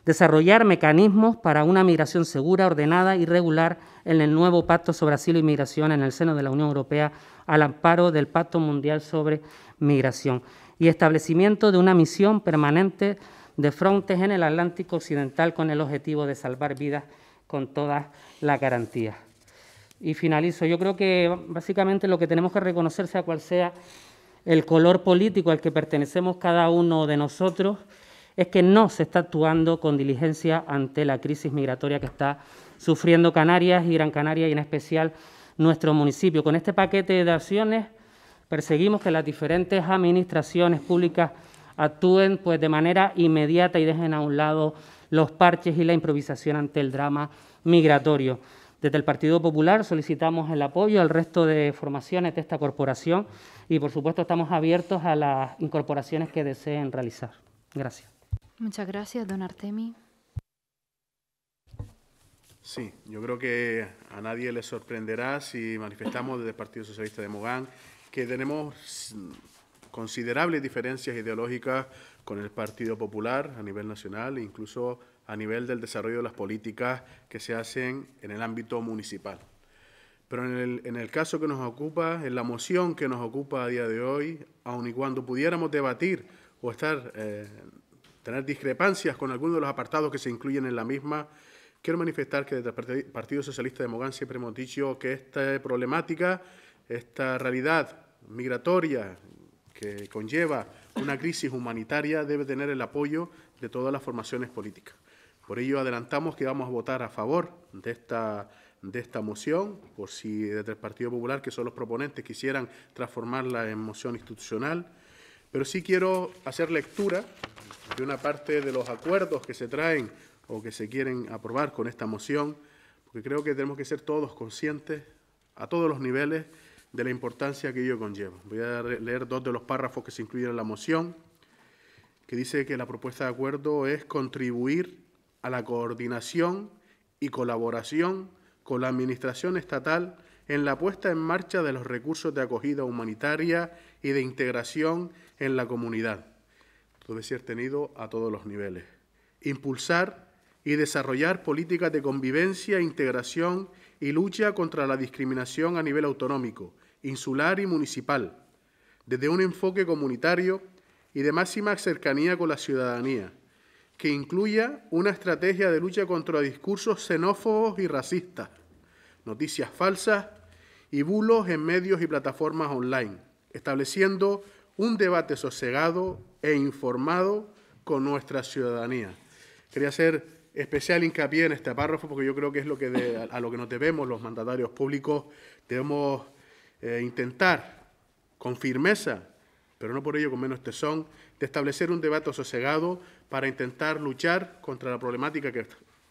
Speaker 4: desarrollar mecanismos para una migración segura, ordenada y regular en el nuevo Pacto sobre Asilo y Migración en el seno de la Unión Europea al amparo del Pacto Mundial sobre Migración y establecimiento de una misión permanente de frontes en el Atlántico Occidental con el objetivo de salvar vidas con toda la garantía. Y finalizo, yo creo que básicamente lo que tenemos que reconocer, sea cual sea el color político al que pertenecemos cada uno de nosotros, es que no se está actuando con diligencia ante la crisis migratoria que está sufriendo Canarias y Gran Canaria y en especial nuestro municipio. Con este paquete de acciones perseguimos que las diferentes administraciones públicas actúen pues, de manera inmediata y dejen a un lado los parches y la improvisación ante el drama migratorio. Desde el Partido Popular solicitamos el apoyo al resto de formaciones de esta corporación y, por supuesto, estamos abiertos a las incorporaciones que deseen realizar. Gracias.
Speaker 1: Muchas gracias, don Artemi.
Speaker 3: Sí, yo creo que a nadie le sorprenderá si manifestamos desde el Partido Socialista de Mogán que tenemos considerables diferencias ideológicas con el Partido Popular a nivel nacional e incluso a nivel del desarrollo de las políticas que se hacen en el ámbito municipal. Pero en el, caso que nos ocupa, en la moción que nos ocupa a día de hoy, aun y cuando pudiéramos debatir o estar eh, tener discrepancias con algunos de los apartados que se incluyen en la misma, quiero manifestar que desde el Partido Socialista de Mogán siempre hemos dicho que esta problemática, esta realidad migratoria que conlleva una crisis humanitaria debe tener el apoyo de todas las formaciones políticas. Por ello adelantamos que vamos a votar a favor de esta, de esta moción, por si desde el Partido Popular, que son los proponentes, quisieran transformarla en moción institucional. Pero sí quiero hacer lectura de una parte de los acuerdos que se traen o que se quieren aprobar con esta moción, porque creo que tenemos que ser todos conscientes a todos los niveles de la importancia que ello conlleva. Voy a leer dos de los párrafos que se incluyen en la moción, que dice que la propuesta de acuerdo es contribuir a la coordinación y colaboración con la Administración Estatal en la puesta en marcha de los recursos de acogida humanitaria y de integración en la comunidad. debe ser tenido a todos los niveles. Impulsar y desarrollar políticas de convivencia, integración y lucha contra la discriminación a nivel autonómico, insular y municipal, desde un enfoque comunitario y de máxima cercanía con la ciudadanía, que incluya una estrategia de lucha contra discursos xenófobos y racistas, noticias falsas y bulos en medios y plataformas online, estableciendo un debate sosegado e informado con nuestra ciudadanía. Quería hacer especial hincapié en este párrafo porque yo creo que es lo que a, lo que nos debemos los mandatarios públicos. Debemos eh, intentar con firmeza, pero no por ello con menos tesón, de establecer un debate sosegado para intentar luchar contra la problemática que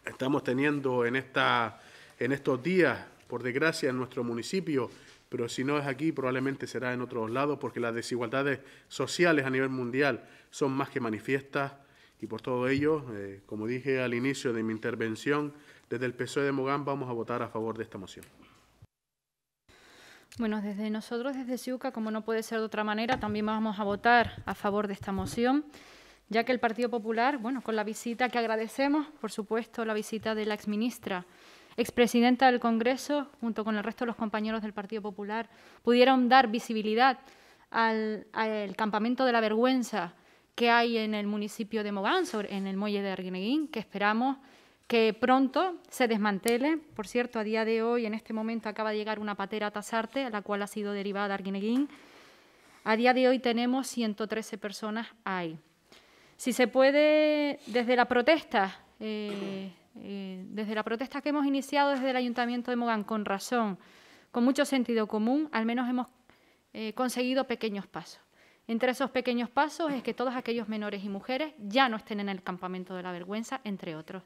Speaker 3: estamos teniendo en, esta, en estos días, por desgracia, en nuestro municipio pero si no es aquí, probablemente será en otros lados, porque las desigualdades sociales a nivel mundial son más que manifiestas y por todo ello, eh, como dije al inicio de mi intervención, desde el PSOE de Mogán vamos a votar a favor de esta moción.
Speaker 1: Bueno, desde nosotros, desde SIUCA, como no puede ser de otra manera, también vamos a votar a favor de esta moción, ya que el Partido Popular, bueno, con la visita que agradecemos, por supuesto, la visita de la exministra expresidenta del Congreso, junto con el resto de los compañeros del Partido Popular, pudieron dar visibilidad al, campamento de la vergüenza que hay en el municipio de Mogán, en el muelle de Arguineguín, que esperamos que pronto se desmantele. Por cierto, a día de hoy, en este momento, acaba de llegar una patera a Tasarte, a la cual ha sido derivada Arguineguín. A día de hoy tenemos 113 personas ahí. Si se puede, desde la protesta, eh, eh, desde la protesta que hemos iniciado desde el Ayuntamiento de Mogán, con razón, con mucho sentido común, al menos hemos eh, conseguido pequeños pasos. Entre esos pequeños pasos es que todos aquellos menores y mujeres ya no estén en el campamento de la vergüenza, entre otros.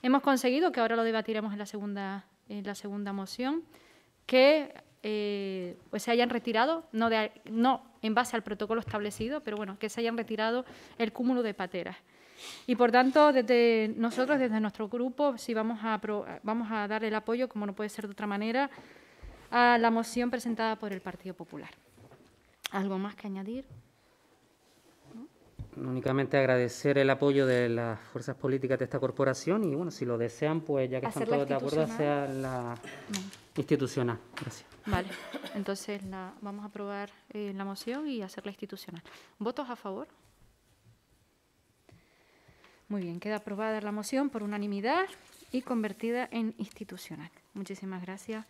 Speaker 1: Hemos conseguido, que ahora lo debatiremos en la segunda, en la segunda moción, que eh, pues se hayan retirado, no, no en base al protocolo establecido, pero bueno, que se hayan retirado el cúmulo de pateras. Y por tanto, desde nosotros, desde nuestro grupo, sí vamos a, vamos a dar el apoyo, como no puede ser de otra manera, a la moción presentada por el Partido Popular. ¿Algo más que añadir?
Speaker 4: Únicamente agradecer el apoyo de las fuerzas políticas de esta corporación y, bueno, si lo desean, pues ya que están todos de acuerdo, sea la institucional. Gracias.
Speaker 1: Vale, entonces la, vamos a aprobar eh, la moción y hacerla institucional. ¿Votos a favor? Muy bien, queda aprobada la moción por unanimidad y convertida en institucional. Muchísimas gracias.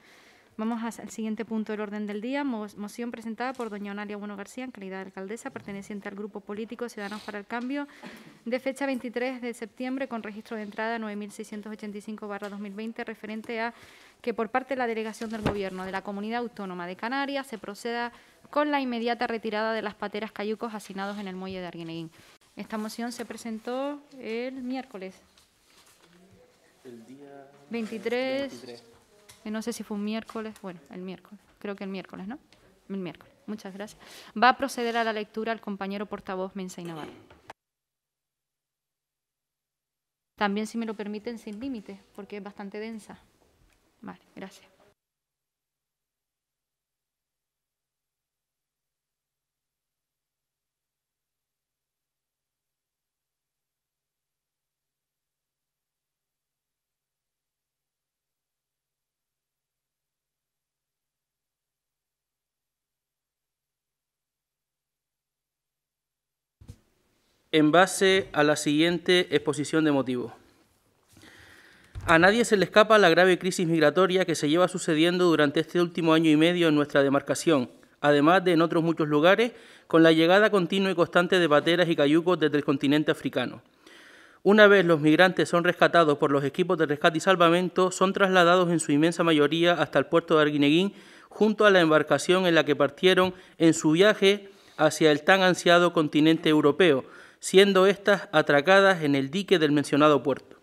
Speaker 1: Vamos al siguiente punto del orden del día, moción presentada por doña Analia Bueno García en calidad de alcaldesa perteneciente al grupo político Ciudadanos para el Cambio de fecha 23 de septiembre con registro de entrada 9685-2020 referente a que por parte de la delegación del Gobierno de la Comunidad Autónoma de Canarias se proceda con la inmediata retirada de las pateras cayucos asinados en el muelle de Arguineguín. Esta moción se presentó el miércoles.
Speaker 7: El día
Speaker 1: 23, eh, no sé si fue un miércoles, bueno, el miércoles, creo que el miércoles, ¿no? El miércoles, muchas gracias. Va a proceder a la lectura el compañero portavoz Mensa Navarro. También, si me lo permiten, sin límite, porque es bastante densa. Vale, gracias.
Speaker 7: en base a la siguiente exposición de motivos. A nadie se le escapa la grave crisis migratoria que se lleva sucediendo durante este último año y medio en nuestra demarcación, además de en otros muchos lugares, con la llegada continua y constante de bateras y cayucos desde el continente africano. Una vez los migrantes son rescatados por los equipos de rescate y salvamento, son trasladados en su inmensa mayoría hasta el puerto de Arguineguín, junto a la embarcación en la que partieron en su viaje hacia el tan ansiado continente europeo, siendo éstas atracadas en el dique del mencionado puerto.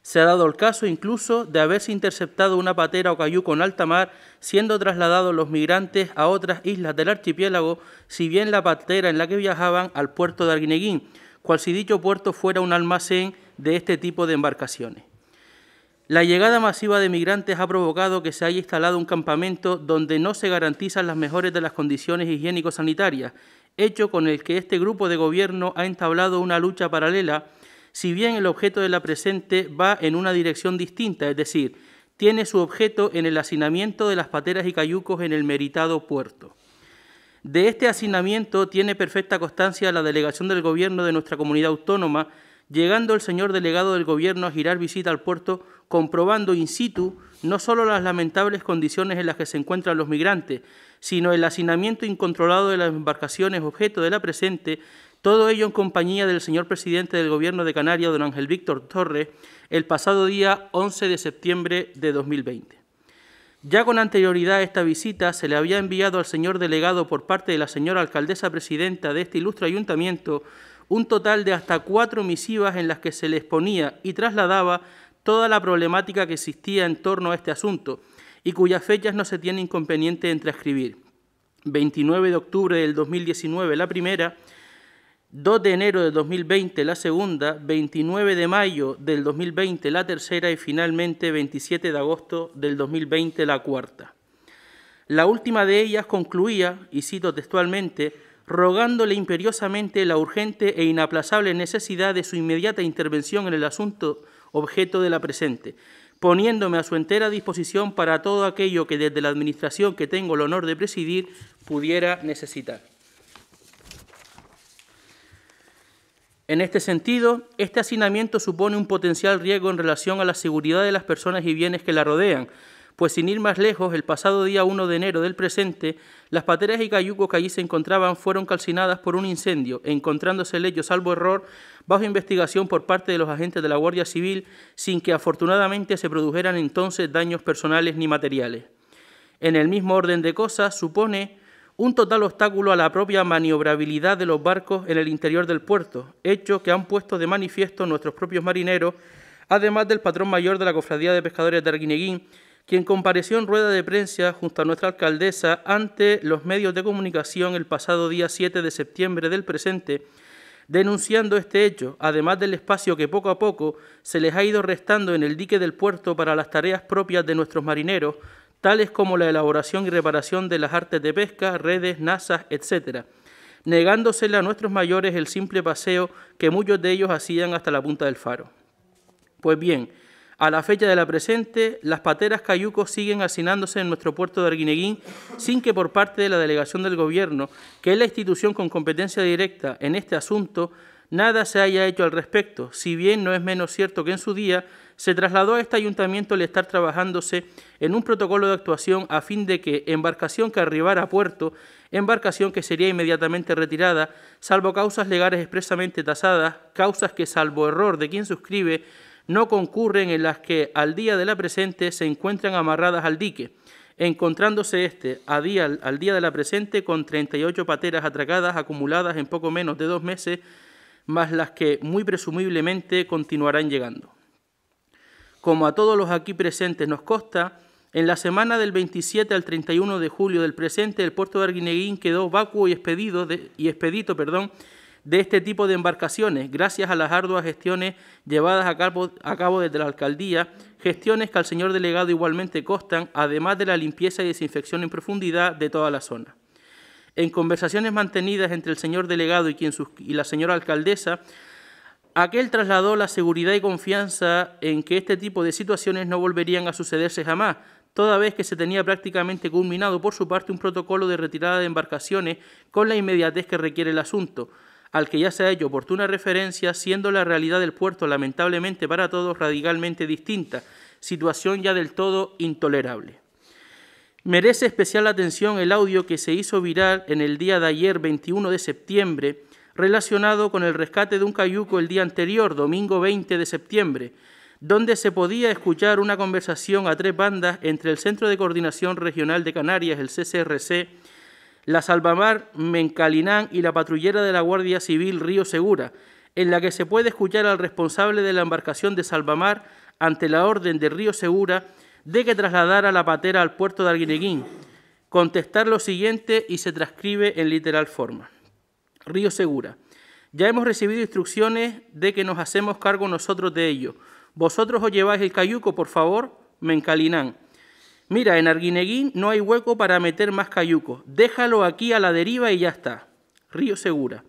Speaker 7: Se ha dado el caso incluso de haberse interceptado una patera o cayuco con alta mar, siendo trasladados los migrantes a otras islas del archipiélago, si bien la patera en la que viajaban al puerto de Arguineguín, cual si dicho puerto fuera un almacén de este tipo de embarcaciones. La llegada masiva de migrantes ha provocado que se haya instalado un campamento donde no se garantizan las mejores de las condiciones higiénico-sanitarias hecho con el que este grupo de gobierno ha entablado una lucha paralela, si bien el objeto de la presente va en una dirección distinta, es decir, tiene su objeto en el hacinamiento de las pateras y cayucos en el meritado puerto. De este hacinamiento tiene perfecta constancia la delegación del Gobierno de nuestra comunidad autónoma, Llegando el señor delegado del gobierno a girar visita al puerto, comprobando in situ no solo las lamentables condiciones en las que se encuentran los migrantes, sino el hacinamiento incontrolado de las embarcaciones objeto de la presente, todo ello en compañía del señor presidente del Gobierno de Canarias, don Ángel Víctor Torres, el pasado día 11 de septiembre de 2020. Ya con anterioridad a esta visita se le había enviado al señor delegado por parte de la señora alcaldesa presidenta de este ilustre ayuntamiento un total de hasta cuatro misivas en las que se les ponía y trasladaba toda la problemática que existía en torno a este asunto y cuyas fechas no se tiene inconveniente en transcribir. 29 de octubre del 2019 la primera, 2 de enero del 2020 la segunda, 29 de mayo del 2020 la tercera y finalmente 27 de agosto del 2020 la cuarta. La última de ellas concluía, y cito textualmente, rogándole imperiosamente la urgente e inaplazable necesidad de su inmediata intervención en el asunto objeto de la presente, poniéndome a su entera disposición para todo aquello que desde la Administración que tengo el honor de presidir pudiera necesitar. En este sentido, este hacinamiento supone un potencial riesgo en relación a la seguridad de las personas y bienes que la rodean, pues sin ir más lejos, el pasado día 1 de enero del presente, las pateras y cayucos que allí se encontraban fueron calcinadas por un incendio, encontrándose el hecho salvo error bajo investigación por parte de los agentes de la Guardia Civil, sin que afortunadamente se produjeran entonces daños personales ni materiales. En el mismo orden de cosas, supone un total obstáculo a la propia maniobrabilidad de los barcos en el interior del puerto, hecho que han puesto de manifiesto nuestros propios marineros, además del patrón mayor de la Cofradía de Pescadores de Arguineguín, quien compareció en rueda de prensa junto a nuestra alcaldesa ante los medios de comunicación el pasado día 7 de septiembre del presente, denunciando este hecho, además del espacio que poco a poco se les ha ido restando en el dique del puerto para las tareas propias de nuestros marineros, tales como la elaboración y reparación de las artes de pesca, redes, nasas, etc., negándosele a nuestros mayores el simple paseo que muchos de ellos hacían hasta la punta del faro. Pues bien, a la fecha de la presente, las pateras cayucos siguen hacinándose en nuestro puerto de Arguineguín sin que por parte de la delegación del Gobierno, que es la institución con competencia directa en este asunto, nada se haya hecho al respecto, si bien no es menos cierto que en su día se trasladó a este ayuntamiento el estar trabajándose en un protocolo de actuación a fin de que embarcación que arribara a puerto, embarcación que sería inmediatamente retirada, salvo causas legales expresamente tasadas, causas que salvo error de quien suscribe, no concurren en las que al día de la presente se encuentran amarradas al dique, encontrándose este al día de la presente con 38 pateras atracadas acumuladas en poco menos de dos meses, más las que muy presumiblemente continuarán llegando. Como a todos los aquí presentes nos consta, en la semana del 27 al 31 de julio del presente, el puerto de Arguineguín quedó vacuo y expedido y expedito perdón, de este tipo de embarcaciones, gracias a las arduas gestiones llevadas a cabo, desde la alcaldía, gestiones que al señor delegado igualmente costan, además de la limpieza y desinfección en profundidad de toda la zona. En conversaciones mantenidas entre el señor delegado y, y la señora alcaldesa, aquel trasladó la seguridad y confianza en que este tipo de situaciones no volverían a sucederse jamás, toda vez que se tenía prácticamente culminado por su parte un protocolo de retirada de embarcaciones con la inmediatez que requiere el asunto, al que ya se ha hecho oportuna referencia, siendo la realidad del puerto lamentablemente para todos radicalmente distinta, situación ya del todo intolerable. Merece especial atención el audio que se hizo viral en el día de ayer, 21 de septiembre, relacionado con el rescate de un cayuco el día anterior, domingo 20 de septiembre, donde se podía escuchar una conversación a tres bandas entre el Centro de Coordinación Regional de Canarias, el CCRC, la Salvamar Mencalinán y la patrullera de la Guardia Civil Río Segura, en la que se puede escuchar al responsable de la embarcación de Salvamar ante la orden de Río Segura de que trasladara la patera al puerto de Arguineguín, contestar lo siguiente y se transcribe en literal forma. Río Segura, ya hemos recibido instrucciones de que nos hacemos cargo nosotros de ello. Vosotros os lleváis el cayuco, por favor, Mencalinán. Mira, en Arguineguín no hay hueco para meter más cayucos. Déjalo aquí a la deriva y ya está. Río Segura.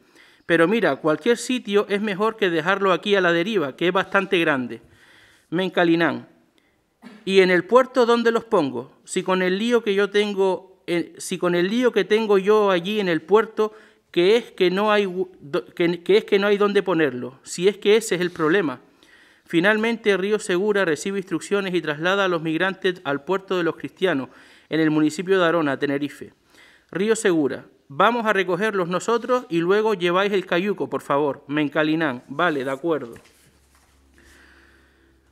Speaker 7: Pero mira, cualquier sitio es mejor que dejarlo aquí a la deriva, que es bastante grande. Mencalinán. ¿Y en el puerto dónde los pongo? Si con el lío que yo tengo, eh, si con el lío que tengo yo allí en el puerto, que es que no hay que, que es que no hay dónde ponerlo. Si es que ese es el problema. Finalmente, Río Segura recibe instrucciones y traslada a los migrantes al puerto de los cristianos, en el municipio de Arona, Tenerife. Río Segura, vamos a recogerlos nosotros y luego lleváis el cayuco, por favor. Me encalinan. Vale, de acuerdo.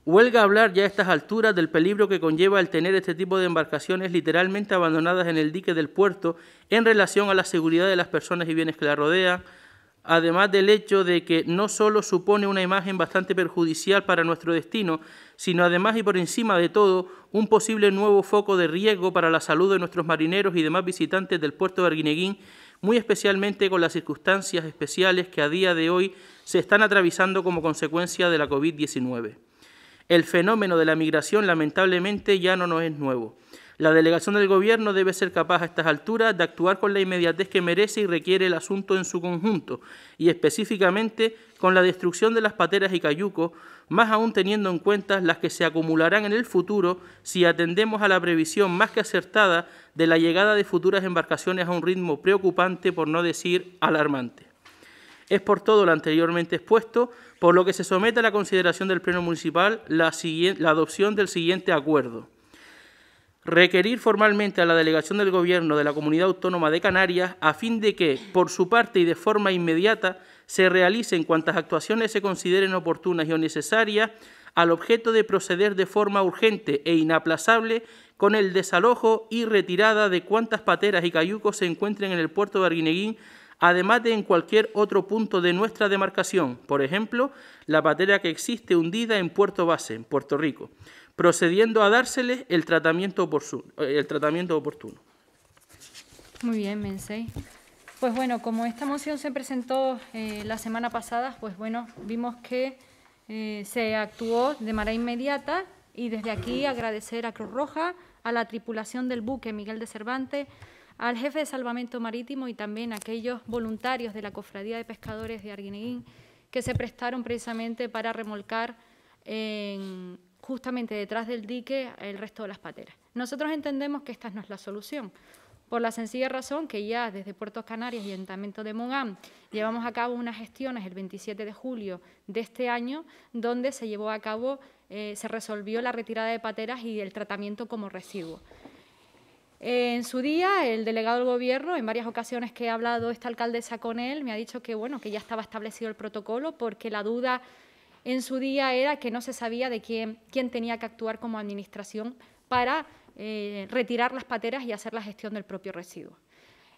Speaker 7: Huelga hablar ya a estas alturas del peligro que conlleva el tener este tipo de embarcaciones literalmente abandonadas en el dique del puerto en relación a la seguridad de las personas y bienes que la rodean, además del hecho de que no solo supone una imagen bastante perjudicial para nuestro destino, sino además y por encima de todo, un posible nuevo foco de riesgo para la salud de nuestros marineros y demás visitantes del puerto de Arguineguín, muy especialmente con las circunstancias especiales que a día de hoy se están atravesando como consecuencia de la COVID-19. El fenómeno de la migración lamentablemente ya no nos es nuevo. La delegación del Gobierno debe ser capaz a estas alturas de actuar con la inmediatez que merece y requiere el asunto en su conjunto, y específicamente con la destrucción de las pateras y cayucos, más aún teniendo en cuenta las que se acumularán en el futuro si atendemos a la previsión más que acertada de la llegada de futuras embarcaciones a un ritmo preocupante, por no decir alarmante. Es por todo lo anteriormente expuesto, por lo que se somete a la consideración del Pleno Municipal la, la adopción del siguiente acuerdo requerir formalmente a la delegación del Gobierno de la Comunidad Autónoma de Canarias a fin de que, por su parte y de forma inmediata, se realicen cuantas actuaciones se consideren oportunas y o necesarias al objeto de proceder de forma urgente e inaplazable con el desalojo y retirada de cuantas pateras y cayucos se encuentren en el puerto de Arguineguín además de en cualquier otro punto de nuestra demarcación, por ejemplo, la patera que existe hundida en Puerto Base, en Puerto Rico procediendo a dárseles el tratamiento, eh, el tratamiento oportuno.
Speaker 1: Muy bien, Mensei. Pues bueno, como esta moción se presentó eh, la semana pasada, pues bueno, vimos que eh, se actuó de manera inmediata y desde aquí agradecer a Cruz Roja, a la tripulación del buque Miguel de Cervantes, al jefe de salvamento marítimo y también a aquellos voluntarios de la Cofradía de Pescadores de Arguineguín que se prestaron precisamente para remolcar en, justamente detrás del dique el resto de las pateras. Nosotros entendemos que esta no es la solución, por la sencilla razón que ya desde Puerto Canarias y Ayuntamiento de Mogán llevamos a cabo unas gestiones el 27 de julio de este año, donde se llevó a cabo, eh, se resolvió la retirada de pateras y el tratamiento como residuo. En su día, el delegado del Gobierno, en varias ocasiones que he hablado esta alcaldesa con él, me ha dicho que, bueno, que ya estaba establecido el protocolo porque la duda en su día era que no se sabía de quién, tenía que actuar como administración para eh, retirar las pateras y hacer la gestión del propio residuo.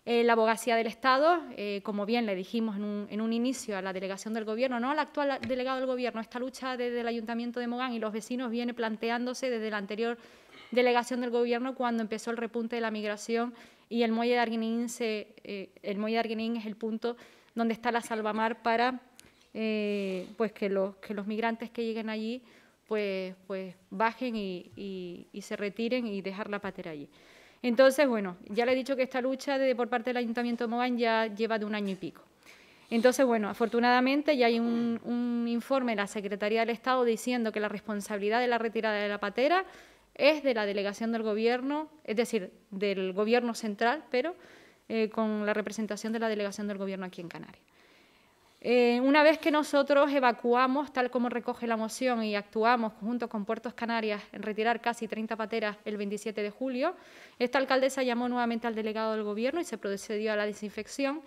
Speaker 1: Eh, la abogacía del Estado, eh, como bien le dijimos en un, inicio a la delegación del Gobierno, no al actual delegado del Gobierno, esta lucha desde el Ayuntamiento de Mogán y los vecinos viene planteándose desde la anterior delegación del Gobierno cuando empezó el repunte de la migración y el muelle de Arguinín, el muelle de es el punto donde está la salvamar para eh, pues que los, que los migrantes que lleguen allí pues, pues bajen y, se retiren y dejar la patera allí. Entonces, bueno, ya le he dicho que esta lucha de, por parte del Ayuntamiento de Mogán ya lleva de un año y pico. Entonces, bueno, afortunadamente ya hay un, informe de la Secretaría del Estado diciendo que la responsabilidad de la retirada de la patera es de la delegación del Gobierno, es decir, del Gobierno central, pero eh, con la representación de la delegación del Gobierno aquí en Canarias. Eh, una vez que nosotros evacuamos, tal como recoge la moción, y actuamos junto con Puertos Canarias en retirar casi 30 pateras el 27 de julio, esta alcaldesa llamó nuevamente al delegado del Gobierno y se procedió a la desinfección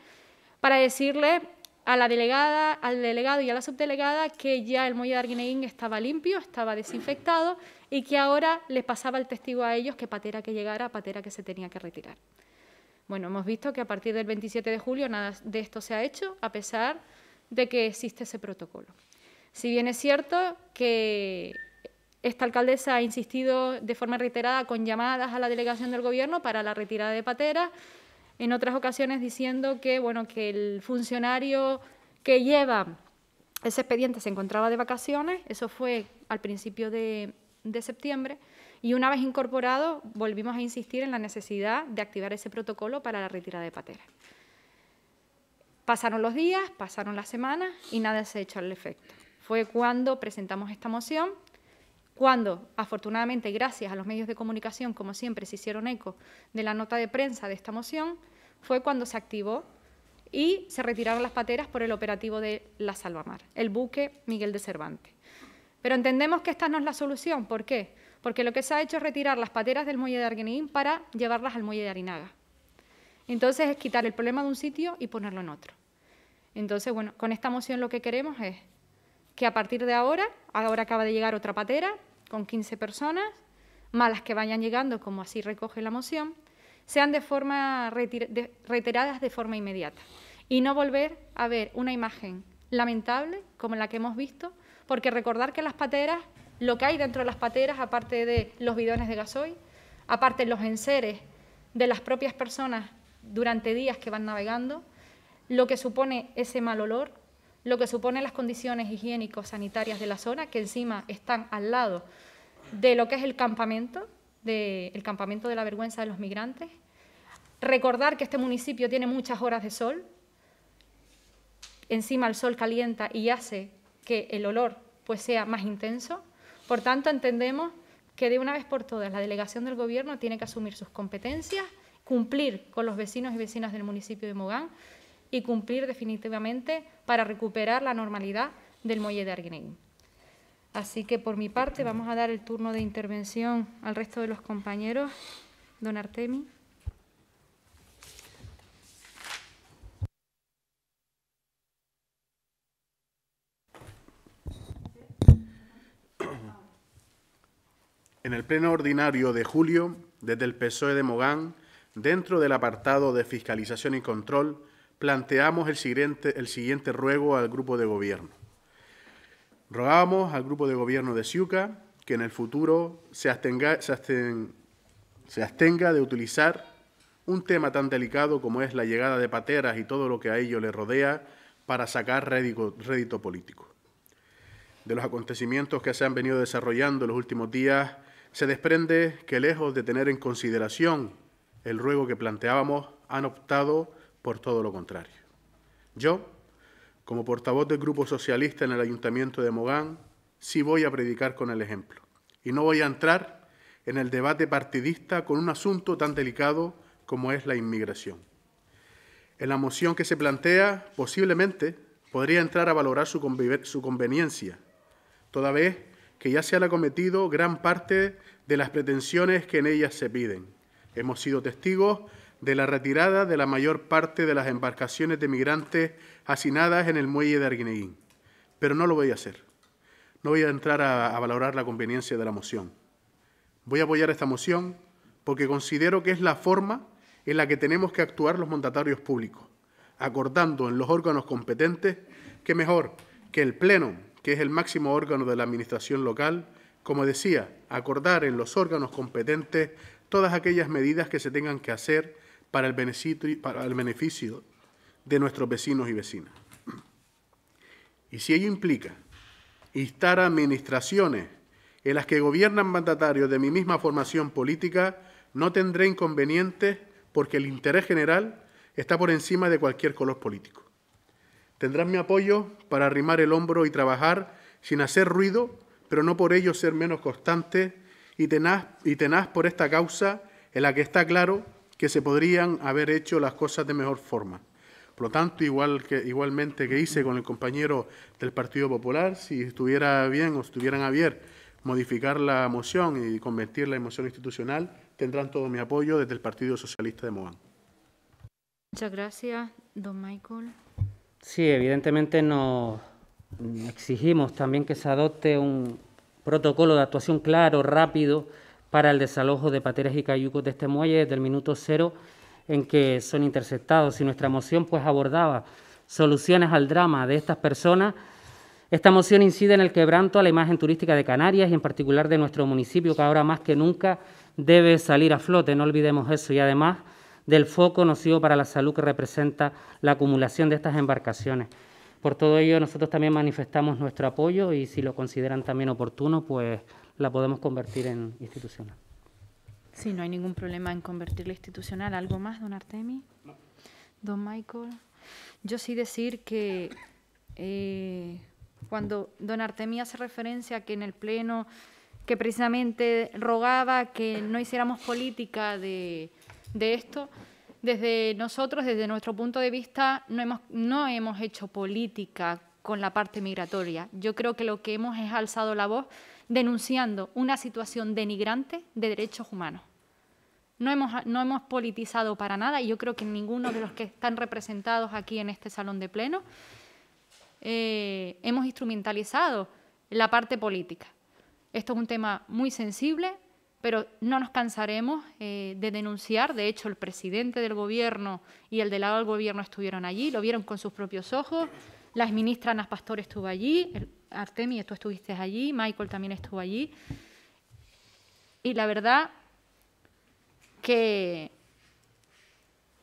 Speaker 1: para decirle a la delegada, al delegado y a la subdelegada que ya el muelle de Arguineguín estaba limpio, estaba desinfectado y que ahora les pasaba el testigo a ellos que patera que llegara, patera que se tenía que retirar. Bueno, hemos visto que a partir del 27 de julio nada de esto se ha hecho, a pesar de que existe ese protocolo. Si bien es cierto que esta alcaldesa ha insistido de forma reiterada con llamadas a la delegación del Gobierno para la retirada de pateras, en otras ocasiones diciendo que, bueno, que el funcionario que lleva ese expediente se encontraba de vacaciones, eso fue al principio de, de septiembre, y una vez incorporado volvimos a insistir en la necesidad de activar ese protocolo para la retirada de pateras. Pasaron los días, pasaron las semanas y nada se hecho al efecto. Fue cuando presentamos esta moción, cuando afortunadamente, gracias a los medios de comunicación, como siempre, se hicieron eco de la nota de prensa de esta moción, fue cuando se activó y se retiraron las pateras por el operativo de la Salvamar, el buque Miguel de Cervantes. Pero entendemos que esta no es la solución. ¿Por qué? Porque lo que se ha hecho es retirar las pateras del muelle de Argenín para llevarlas al muelle de Arinaga. Entonces es quitar el problema de un sitio y ponerlo en otro. Entonces, bueno, con esta moción lo que queremos es que a partir de ahora, ahora acaba de llegar otra patera con 15 personas, más las que vayan llegando, como así recoge la moción, sean de forma reiteradas de, forma inmediata y no volver a ver una imagen lamentable como la que hemos visto, porque recordar que las pateras, lo que hay dentro de las pateras, aparte de los bidones de gasoil, aparte de los enseres de las propias personas durante días que van navegando, lo que supone ese mal olor, lo que supone las condiciones higiénico-sanitarias de la zona, que encima están al lado de lo que es el campamento, del campamento de la vergüenza de los migrantes. Recordar que este municipio tiene muchas horas de sol, encima el sol calienta y hace que el olor pues, sea más intenso. Por tanto, entendemos que de una vez por todas la delegación del Gobierno tiene que asumir sus competencias cumplir con los vecinos y vecinas del municipio de Mogán y cumplir definitivamente para recuperar la normalidad del muelle de Arguineguín. Así que por mi parte vamos a dar el turno de intervención al resto de los compañeros. Don Artemi.
Speaker 3: En el pleno ordinario de julio, desde el PSOE de Mogán, Dentro del apartado de fiscalización y control, planteamos el siguiente, el siguiente ruego al grupo de gobierno. Rogamos al grupo de gobierno de Ciuca que en el futuro se abstenga, se, abstenga de utilizar un tema tan delicado como es la llegada de pateras y todo lo que a ello le rodea para sacar rédito político. De los acontecimientos que se han venido desarrollando en los últimos días, se desprende que lejos de tener en consideración el ruego que planteábamos, han optado por todo lo contrario. Yo, como portavoz del Grupo Socialista en el Ayuntamiento de Mogán, sí voy a predicar con el ejemplo y no voy a entrar en el debate partidista con un asunto tan delicado como es la inmigración. En la moción que se plantea, posiblemente podría entrar a valorar su, conveniencia, toda vez que ya se han acometido gran parte de las pretensiones que en ellas se piden. Hemos sido testigos de la retirada de la mayor parte de las embarcaciones de migrantes hacinadas en el muelle de Arguineguín. Pero no lo voy a hacer. No voy a entrar a, a valorar la conveniencia de la moción. Voy a apoyar esta moción porque considero que es la forma en la que tenemos que actuar los mandatarios públicos, acordando en los órganos competentes que mejor que el Pleno, que es el máximo órgano de la Administración local, como decía, acordar en los órganos competentes todas aquellas medidas que se tengan que hacer para el beneficio, para el beneficio de nuestros vecinos y vecinas. Y si ello implica instar a administraciones en las que gobiernan mandatarios de mi misma formación política, no tendré inconvenientes porque el interés general está por encima de cualquier color político. Tendrán mi apoyo para arrimar el hombro y trabajar sin hacer ruido, pero no por ello ser menos constante y tenaz, y por esta causa en la que está claro que se podrían haber hecho las cosas de mejor forma. Por lo tanto, igual que, igualmente que hice con el compañero del Partido Popular, si estuviera bien o estuvieran a bien modificar la moción y convertirla en moción institucional, tendrán todo mi apoyo desde el Partido Socialista de Moán.
Speaker 1: Muchas gracias, don Michael.
Speaker 3: Sí, evidentemente nos mm, exigimos
Speaker 4: también que se adopte un, protocolo de actuación claro, rápido, para el desalojo de pateras y cayucos de este muelle desde el minuto cero en que son interceptados. Y nuestra moción pues abordaba soluciones al drama de estas personas, esta moción incide en el quebranto a la imagen turística de Canarias y en particular de nuestro municipio, que ahora más que nunca debe salir a flote, no olvidemos eso, y además del foco nocivo para la salud que representa la acumulación de estas embarcaciones. Por todo ello, nosotros también manifestamos nuestro apoyo y si lo consideran también oportuno, pues la podemos convertir en institucional.
Speaker 1: Sí, no hay ningún problema en convertirla institucional. ¿Algo más, don Artemi? No. Don Michael. Yo sí decir que eh, cuando don Artemi hace referencia a que en el Pleno, que precisamente rogaba que no hiciéramos política de, de esto, desde nosotros, desde nuestro punto de vista, no hemos, hecho política con la parte migratoria. Yo creo que lo que hemos es alzado la voz denunciando una situación denigrante de derechos humanos. No hemos, politizado para nada y yo creo que ninguno de los que están representados aquí en este salón de pleno eh, hemos instrumentalizado la parte política. Esto es un tema muy sensible, pero no nos cansaremos eh, de denunciar. De hecho, el presidente del Gobierno y el lado del Gobierno estuvieron allí, lo vieron con sus propios ojos. La exministra Ana Pastor estuvo allí, Artemi, tú estuviste allí, Michael también estuvo allí. Y la verdad que,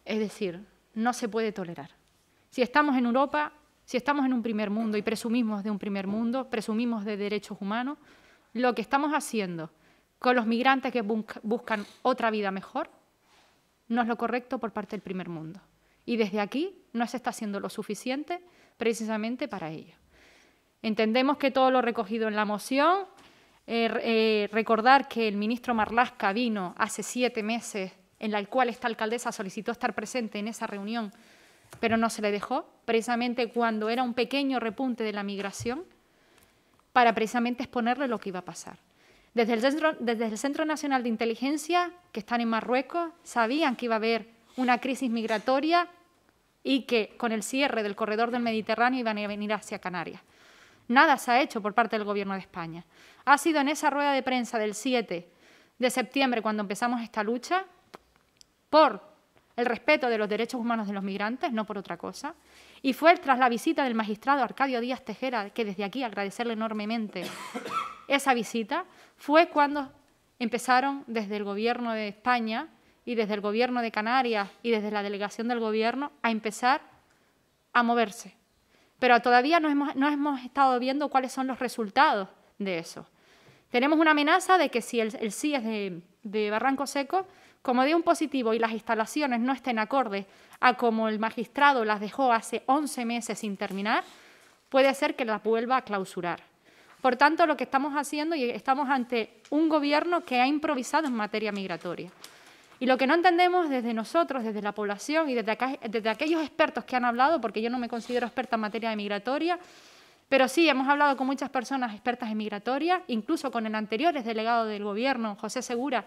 Speaker 1: es decir, no se puede tolerar. Si estamos en Europa, si estamos en un primer mundo y presumimos de un primer mundo, presumimos de derechos humanos, lo que estamos haciendo con los migrantes que buscan otra vida mejor, no es lo correcto por parte del primer mundo. Y desde aquí no se está haciendo lo suficiente precisamente para ello. Entendemos que todo lo recogido en la moción, eh, eh, recordar que el ministro Marlasca vino hace siete meses, en la cual esta alcaldesa solicitó estar presente en esa reunión, pero no se le dejó, precisamente cuando era un pequeño repunte de la migración, para precisamente exponerle lo que iba a pasar. Desde el, centro, desde el Nacional de Inteligencia, que están en Marruecos, sabían que iba a haber una crisis migratoria y que con el cierre del corredor del Mediterráneo iban a venir hacia Canarias. Nada se ha hecho por parte del Gobierno de España. Ha sido en esa rueda de prensa del 7 de septiembre cuando empezamos esta lucha por el respeto de los derechos humanos de los migrantes, no por otra cosa. Y fue tras la visita del magistrado Arcadio Díaz Tejera, que desde aquí agradecerle enormemente esa visita, fue cuando empezaron desde el gobierno de España y desde el gobierno de Canarias y desde la delegación del gobierno a empezar a moverse. Pero todavía no hemos, estado viendo cuáles son los resultados de eso. Tenemos una amenaza de que si el, el sí es de, Barranco Seco, como dio un positivo y las instalaciones no estén acordes a como el magistrado las dejó hace 11 meses sin terminar, puede ser que las vuelva a clausurar. Por tanto, lo que estamos haciendo y estamos ante un gobierno que ha improvisado en materia migratoria. Y lo que no entendemos desde nosotros, desde la población y desde, aquellos expertos que han hablado, porque yo no me considero experta en materia de migratoria, pero sí, hemos hablado con muchas personas expertas en migratoria, incluso con el anterior delegado del gobierno, José Segura,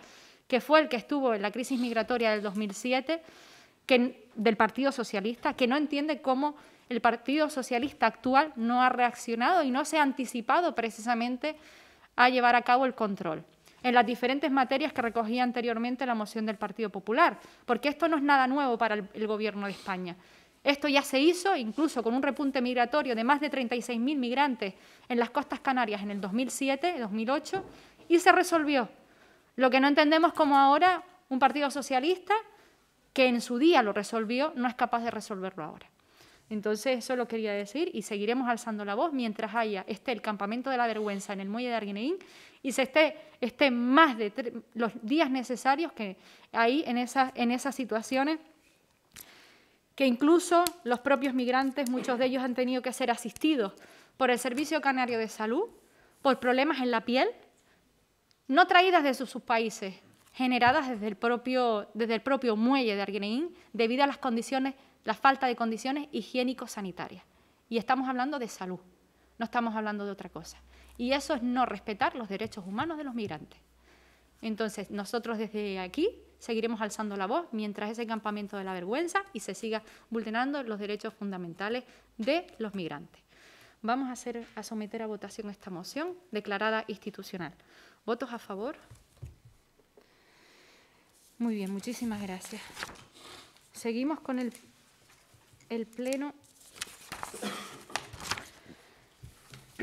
Speaker 1: que fue el que estuvo en la crisis migratoria del 2007, que, del Partido Socialista, que no entiende cómo el Partido Socialista actual no ha reaccionado y no se ha anticipado precisamente a llevar a cabo el control en las diferentes materias que recogía anteriormente la moción del Partido Popular, porque esto no es nada nuevo para el, Gobierno de España. Esto ya se hizo, incluso con un repunte migratorio de más de 36.000 migrantes en las costas canarias en el 2007, 2008, y se resolvió. Lo que no entendemos como ahora un Partido Socialista, que en su día lo resolvió, no es capaz de resolverlo ahora. Entonces, eso lo quería decir y seguiremos alzando la voz mientras haya, este el campamento de la vergüenza en el muelle de Arguineín y se esté, esté más de los días necesarios que hay en esas, en esas situaciones que incluso los propios migrantes, muchos de ellos han tenido que ser asistidos por el Servicio Canario de Salud, por problemas en la piel, no traídas de sus, países, generadas desde el propio, desde el propio muelle de Arguineín debido a las condiciones la falta de condiciones higiénico-sanitarias. Y estamos hablando de salud, no estamos hablando de otra cosa. Y eso es no respetar los derechos humanos de los migrantes. Entonces, nosotros desde aquí seguiremos alzando la voz mientras ese campamento de la vergüenza y se siga vulnerando los derechos fundamentales de los migrantes. Vamos a, hacer, a someter a votación esta moción declarada institucional. ¿Votos a favor? Muy bien, muchísimas gracias. Seguimos con el el Pleno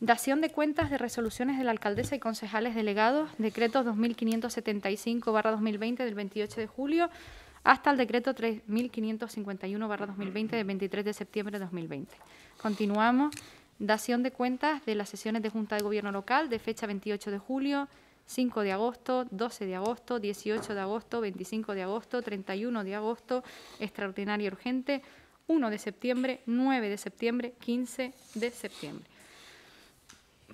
Speaker 1: Dación de cuentas de resoluciones de la alcaldesa y concejales delegados, decreto 2575-2020 del 28 de julio hasta el decreto 3551-2020 del 23 de septiembre de 2020. Continuamos. Dación de cuentas de las sesiones de Junta de Gobierno Local de fecha 28 de julio, 5 de agosto, 12 de agosto, 18 de agosto, 25 de agosto, 31 de agosto, extraordinaria urgente, 1 de septiembre, 9 de septiembre, 15 de septiembre.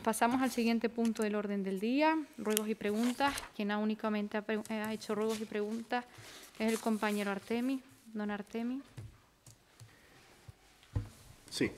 Speaker 1: Pasamos al siguiente punto del orden del día, ruegos y preguntas. Quien ha únicamente eh, hecho ruegos y preguntas es el compañero Artemi, don Artemi.
Speaker 3: Sí,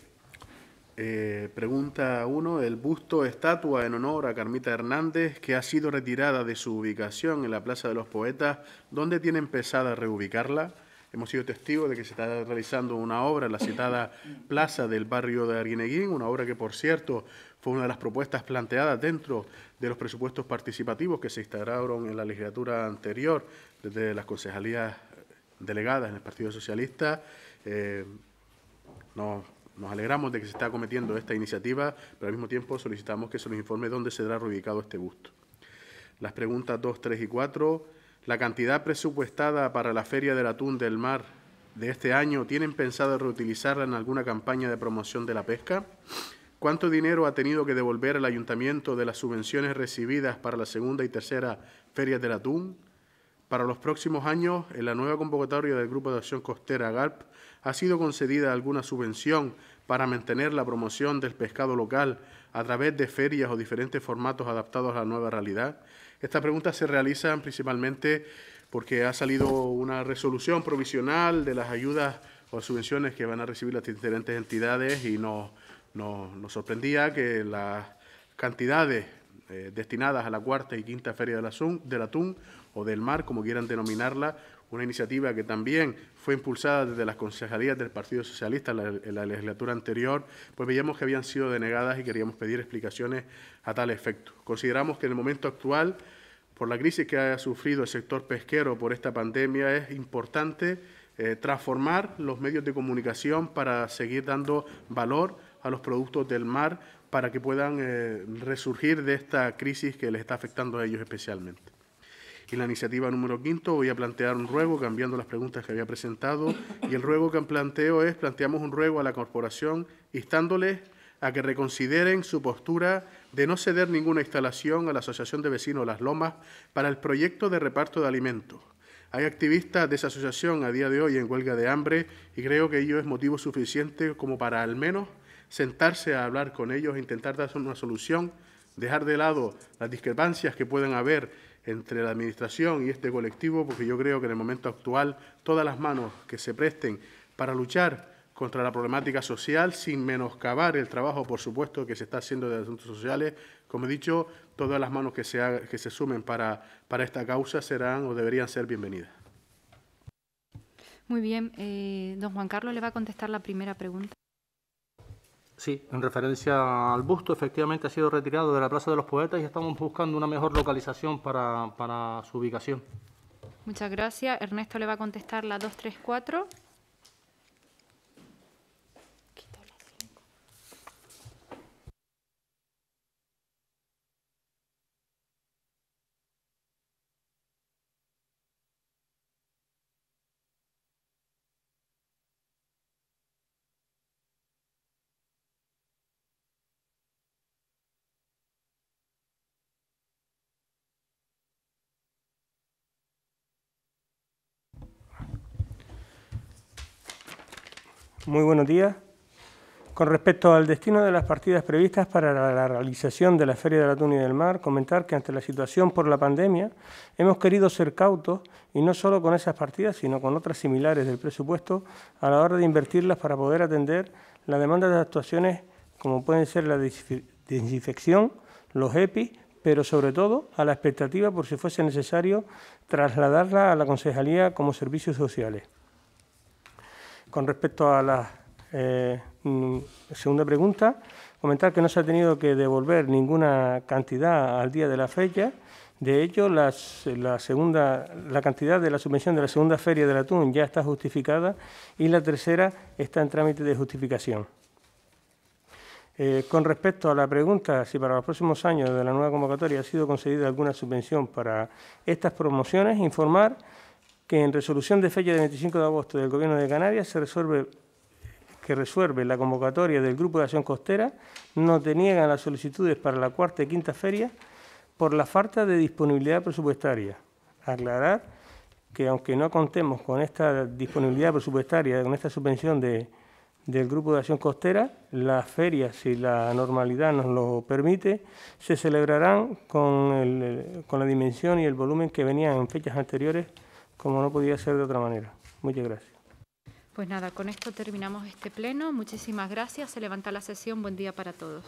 Speaker 3: eh, pregunta uno, El busto estatua en honor a Carmita Hernández, que ha sido retirada de su ubicación en la Plaza de los Poetas, ¿dónde tiene empezada a reubicarla? Hemos sido testigos de que se está realizando una obra en la citada plaza del barrio de Arguineguín, una obra que, por cierto, fue una de las propuestas planteadas dentro de los presupuestos participativos que se instauraron en la legislatura anterior desde las concejalías delegadas en el Partido Socialista. Eh, no nos alegramos de que se está cometiendo esta iniciativa, pero al mismo tiempo solicitamos que se nos informe dónde será reubicado este busto. Las preguntas 2, 3 y 4. ¿La cantidad presupuestada para la Feria del Atún del Mar de este año tienen pensado reutilizarla en alguna campaña de promoción de la pesca? ¿Cuánto dinero ha tenido que devolver el ayuntamiento de las subvenciones recibidas para la segunda y tercera feria del Atún? Para los próximos años, en la nueva convocatoria del Grupo de Acción Costera GALP ha sido concedida alguna subvención para mantener la promoción del pescado local a través de ferias o diferentes formatos adaptados a la nueva realidad. Esta pregunta se realiza principalmente porque ha salido una resolución provisional de las ayudas o subvenciones que van a recibir las diferentes entidades y nos, sorprendía que las cantidades eh, destinadas a la cuarta y quinta feria del atún o del mar, como quieran denominarla, una iniciativa que también fue impulsada desde las concejalías del Partido Socialista en la, legislatura anterior, pues veíamos que habían sido denegadas y queríamos pedir explicaciones a tal efecto. Consideramos que en el momento actual, por la crisis que ha sufrido el sector pesquero por esta pandemia, es importante eh, transformar los medios de comunicación para seguir dando valor a los productos del mar para que puedan eh, resurgir de esta crisis que les está afectando a ellos especialmente. En la iniciativa número quinto, voy a plantear un ruego cambiando las preguntas que había presentado. Y el ruego que planteo es, planteamos un ruego a la corporación instándoles a que reconsideren su postura de no ceder ninguna instalación a la Asociación de Vecinos Las Lomas para el proyecto de reparto de alimentos. Hay activistas de esa asociación a día de hoy en huelga de hambre y creo que ello es motivo suficiente como para al menos sentarse a hablar con ellos, e intentar dar una solución, dejar de lado las discrepancias que puedan haber entre la Administración y este colectivo, porque yo creo que en el momento actual todas las manos que se presten para luchar contra la problemática social, sin menoscabar el trabajo, por supuesto, que se está haciendo de asuntos sociales. Como he dicho, todas las manos que se, que se sumen para, para esta causa serán o deberían ser bienvenidas.
Speaker 1: Muy bien. Eh, don Juan Carlos le va a contestar la primera pregunta.
Speaker 3: Sí, en
Speaker 7: referencia al busto, efectivamente ha sido retirado de la Plaza de los Poetas y estamos buscando una mejor localización para, su ubicación.
Speaker 1: Muchas gracias. Ernesto le va a contestar la 234.
Speaker 8: Muy buenos días. Con respecto al destino de las partidas previstas para la realización de la Feria de la y del Mar, comentar que ante la situación por la pandemia hemos querido ser cautos y no solo con esas partidas, sino con otras similares del presupuesto a la hora de invertirlas para poder atender la demanda de actuaciones como pueden ser la desinfección, los EPI, pero sobre todo a la expectativa por si fuese necesario trasladarla a la Concejalía como servicios sociales. Con respecto a la eh, mm, segunda pregunta, comentar que no se ha tenido que devolver ninguna cantidad al día de la fecha. De hecho, la, segunda, la cantidad de la subvención de la segunda feria del atún ya está justificada y la tercera está en trámite de justificación. Eh, con respecto a la pregunta si para los próximos años de la nueva convocatoria ha sido concedida alguna subvención para estas promociones, informar que en resolución de fecha del 25 de agosto del Gobierno de Canarias se resuelve que resuelve la convocatoria del Grupo de Acción Costera no deniegan las solicitudes para la cuarta y quinta feria por la falta de disponibilidad presupuestaria. Aclarar que aunque no contemos con esta disponibilidad presupuestaria, con esta subvención del Grupo de Acción Costera, las ferias, si la normalidad nos lo permite, se celebrarán con la dimensión y el volumen que venían en fechas anteriores como no podía ser de otra manera. Muchas gracias.
Speaker 1: Pues nada, con esto terminamos este pleno. Muchísimas gracias. Se levanta la sesión. Buen día para todos.